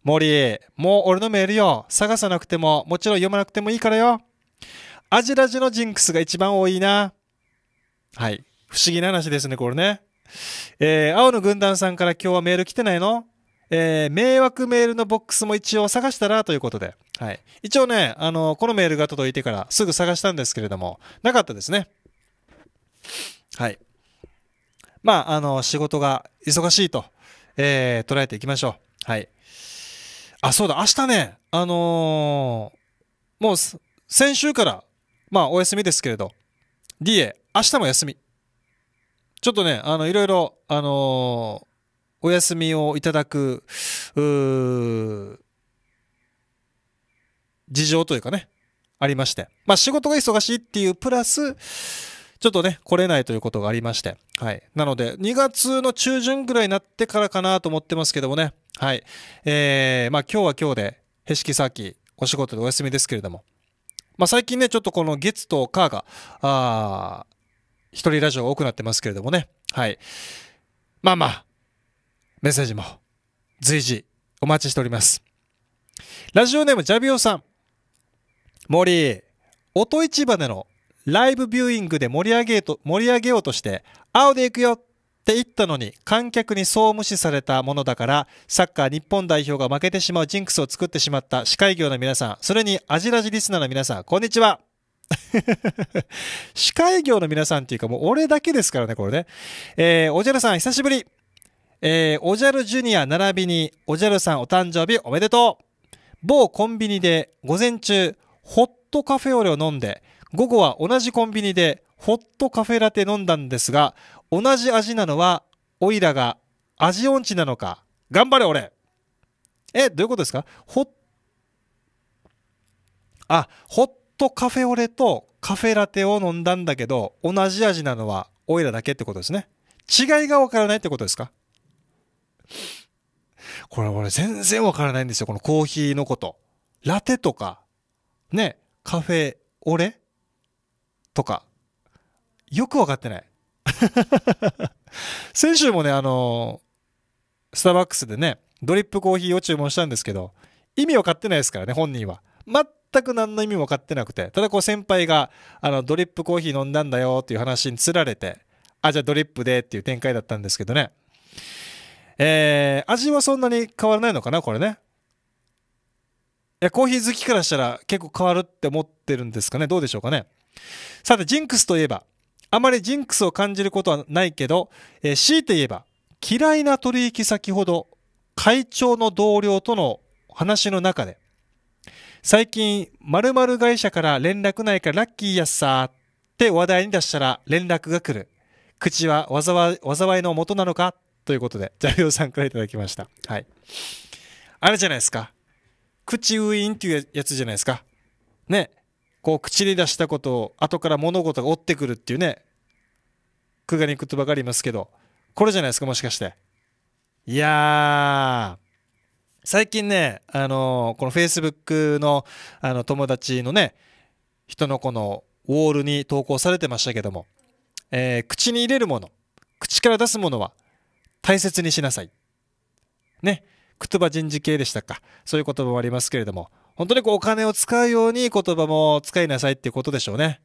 Speaker 2: 森、もう俺のメールよ。探さなくても、もちろん読まなくてもいいからよ。アジラジのジンクスが一番多いな。はい。不思議な話ですね、これね。えー、青の軍団さんから今日はメール来てないのえー、迷惑メールのボックスも一応探したらということで、はい。一応ね、あの、このメールが届いてからすぐ探したんですけれども、なかったですね。はい。まあ、あの、仕事が忙しいと、えー、捉えていきましょう。はい。あ、そうだ、明日ね、あのー、もう、先週から、まあ、お休みですけれど、DA、明日も休み。ちょっとね、あの、いろいろ、あのーお休みをいただく、事情というかね、ありまして。まあ仕事が忙しいっていうプラス、ちょっとね、来れないということがありまして。はい。なので、2月の中旬ぐらいになってからかなと思ってますけどもね。はい。えー、まあ今日は今日で、へしきさき、お仕事でお休みですけれども。まあ最近ね、ちょっとこの月とカーが、あー、一人ラジオが多くなってますけれどもね。はい。まあまあ、メッセージも随時お待ちしております。ラジオネームジャビオさん。森、音市場でのライブビューイングで盛り上げと盛り上げようとして、青で行くよって言ったのに観客にそう無視されたものだから、サッカー日本代表が負けてしまうジンクスを作ってしまった司会業の皆さん、それにアジラジリスナーの皆さん、こんにちは。司会業の皆さんっていうかもう俺だけですからね、これね。えー、おじゃらさん久しぶり。えー、おじゃるジュニア並びに、おじゃるさんお誕生日おめでとう某コンビニで午前中、ホットカフェオレを飲んで、午後は同じコンビニでホットカフェラテ飲んだんですが、同じ味なのは、オイラが味音痴なのか。頑張れ俺え、どういうことですかホッ、あ、ホットカフェオレとカフェラテを飲んだんだけど、同じ味なのはオイラだけってことですね。違いがわからないってことですかこれ俺全然わからないんですよ。このコーヒーのこと。ラテとか、ね、カフェオレとか。よくわかってない。先週もね、あのー、スターバックスでね、ドリップコーヒーを注文したんですけど、意味分かってないですからね、本人は。全く何の意味も分かってなくて、ただこう先輩が、あの、ドリップコーヒー飲んだんだよっていう話につられて、あ、じゃあドリップでっていう展開だったんですけどね。えー、味はそんなに変わらないのかなこれねいやコーヒー好きからしたら結構変わるって思ってるんですかねどうでしょうかねさてジンクスといえばあまりジンクスを感じることはないけど、えー、強いて言えば嫌いな取引先ほど会長の同僚との話の中で最近〇〇会社から連絡ないからラッキーやっさーって話題に出したら連絡が来る口は災いの元なのかということで、ジャビオさんからいただきました。はい。あれじゃないですか。口ウィンっていうやつじゃないですか。ね。こう、口に出したことを、後から物事が追ってくるっていうね。くがにくとばかりますけど、これじゃないですか、もしかして。いやー。最近ね、あのー、この Facebook のあの友達のね、人の子のウォールに投稿されてましたけども、えー、口に入れるもの、口から出すものは大切にしなさい。ね。言葉人事系でしたか。そういう言葉もありますけれども、本当にこうお金を使うように言葉も使いなさいっていうことでしょうね。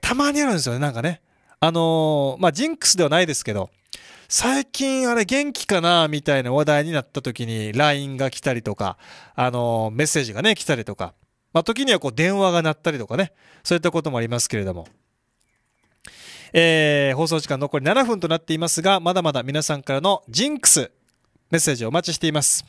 Speaker 2: たまにあるんですよね、なんかね。あのー、まあ、ジンクスではないですけど、最近あれ元気かなみたいな話題になった時に LINE が来たりとか、あのー、メッセージがね、来たりとか、まあ、時にはこう電話が鳴ったりとかね、そういったこともありますけれども。えー、放送時間残り7分となっていますが、まだまだ皆さんからのジンクス、メッセージをお待ちしています。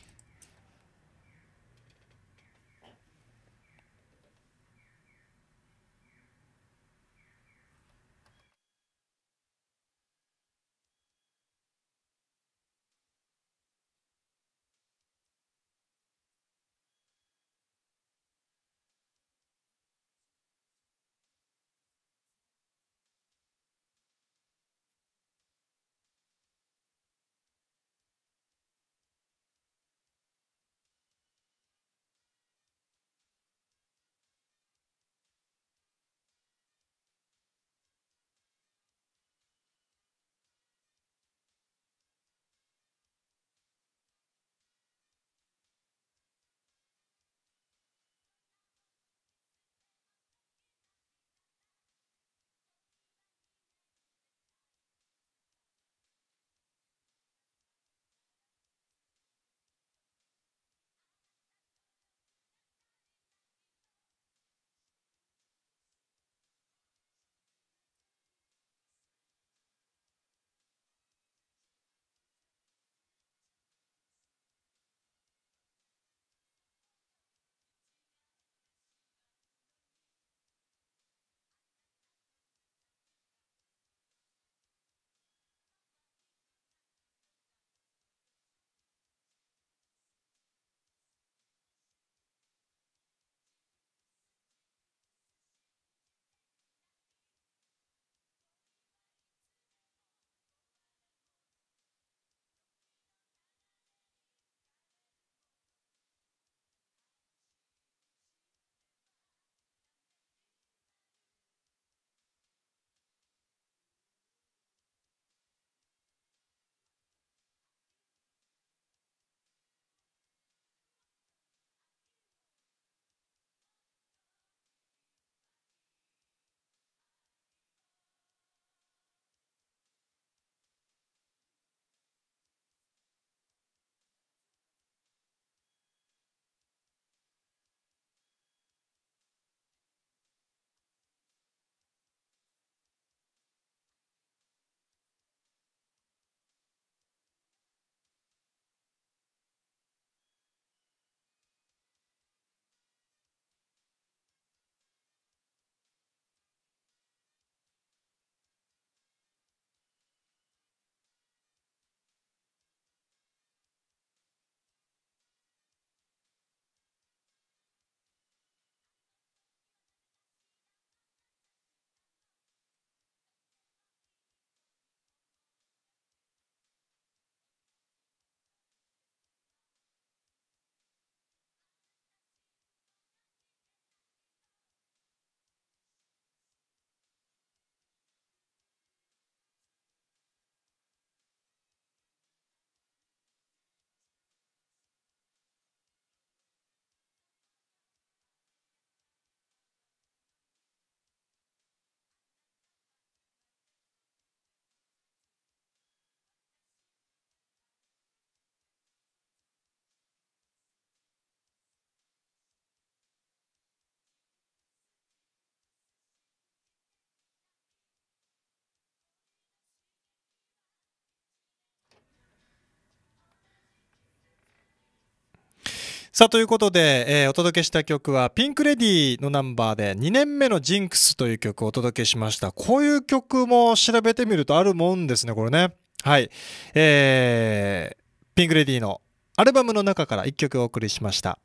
Speaker 2: さあ、ということで、えー、お届けした曲は、ピンクレディのナンバーで、2年目のジンクスという曲をお届けしました。こういう曲も調べてみるとあるもんですね、これね。はい。えー、ピンクレディのアルバムの中から1曲お送りしました。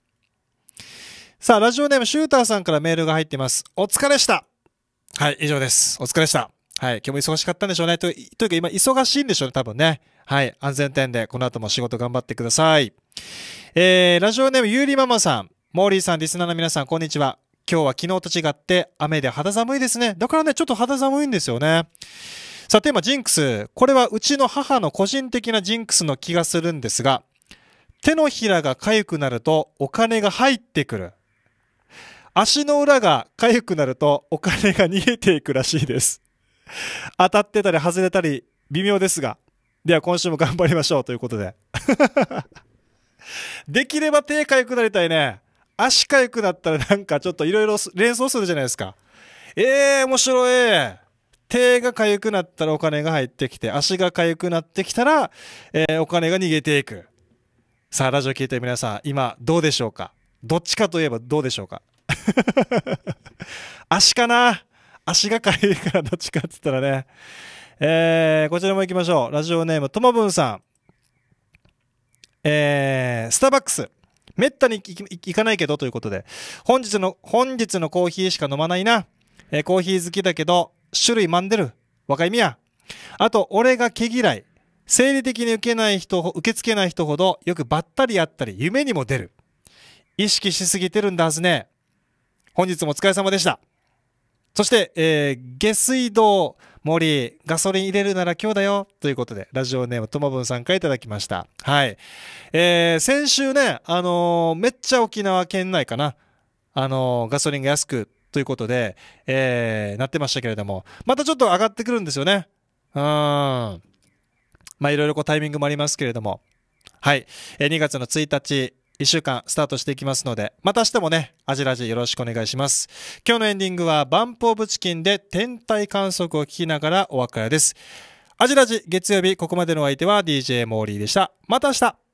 Speaker 2: さあ、ラジオネームシューターさんからメールが入っています。お疲れした。はい、以上です。お疲れした。はい、今日も忙しかったんでしょうね。とというか今忙しいんでしょうね、多分ね。はい、安全点でこの後も仕事頑張ってください。えー、ラジオネームゆうりママさん、モーリーさん、リスナーの皆さん、こんにちは。今日は昨日と違って雨で肌寒いですね。だからね、ちょっと肌寒いんですよね。さあ、テーマ、ジンクス。これはうちの母の個人的なジンクスの気がするんですが、手のひらが痒くなるとお金が入ってくる。足の裏が痒くなるとお金が逃げていくらしいです。当たってたり外れたり微妙ですが。では今週も頑張りましょうということでできれば手かゆくなりたいね。足かゆくなったらなんかちょっといろいろ連想するじゃないですか。ええー、面白い。手がかゆくなったらお金が入ってきて、足がかゆくなってきたら、えー、お金が逃げていく。さあ、ラジオ聞いて皆さん、今どうでしょうかどっちかといえばどうでしょうか 足かな足がかゆいからどっちかって言ったらね。えー、こちらも行きましょう。ラジオネーム、ともぶんさん。えー、スターバックス。めったに行かないけどということで、本日の、本日のコーヒーしか飲まないな。えー、コーヒー好きだけど、種類まんでる。若いみや。あと、俺が毛嫌い。生理的に受けない人、受け付けない人ほど、よくばったり会ったり、夢にも出る。意識しすぎてるんだはずね。本日もお疲れ様でした。そして、えー、下水道、モリー、ガソリン入れるなら今日だよということで、ラジオネームともぶんさんからいただきました。はい。えー、先週ね、あのー、めっちゃ沖縄県内かな。あのー、ガソリンが安くということで、えー、なってましたけれども、またちょっと上がってくるんですよね。うん。まあ、いろいろこうタイミングもありますけれども。はい。えー、2月の1日、一週間スタートしていきますので、また明日もね、アジラジよろしくお願いします。今日のエンディングは、バンプオブチキンで天体観測を聞きながらお別れです。アジラジ月曜日、ここまでのお相手は DJ モーリーでした。また明日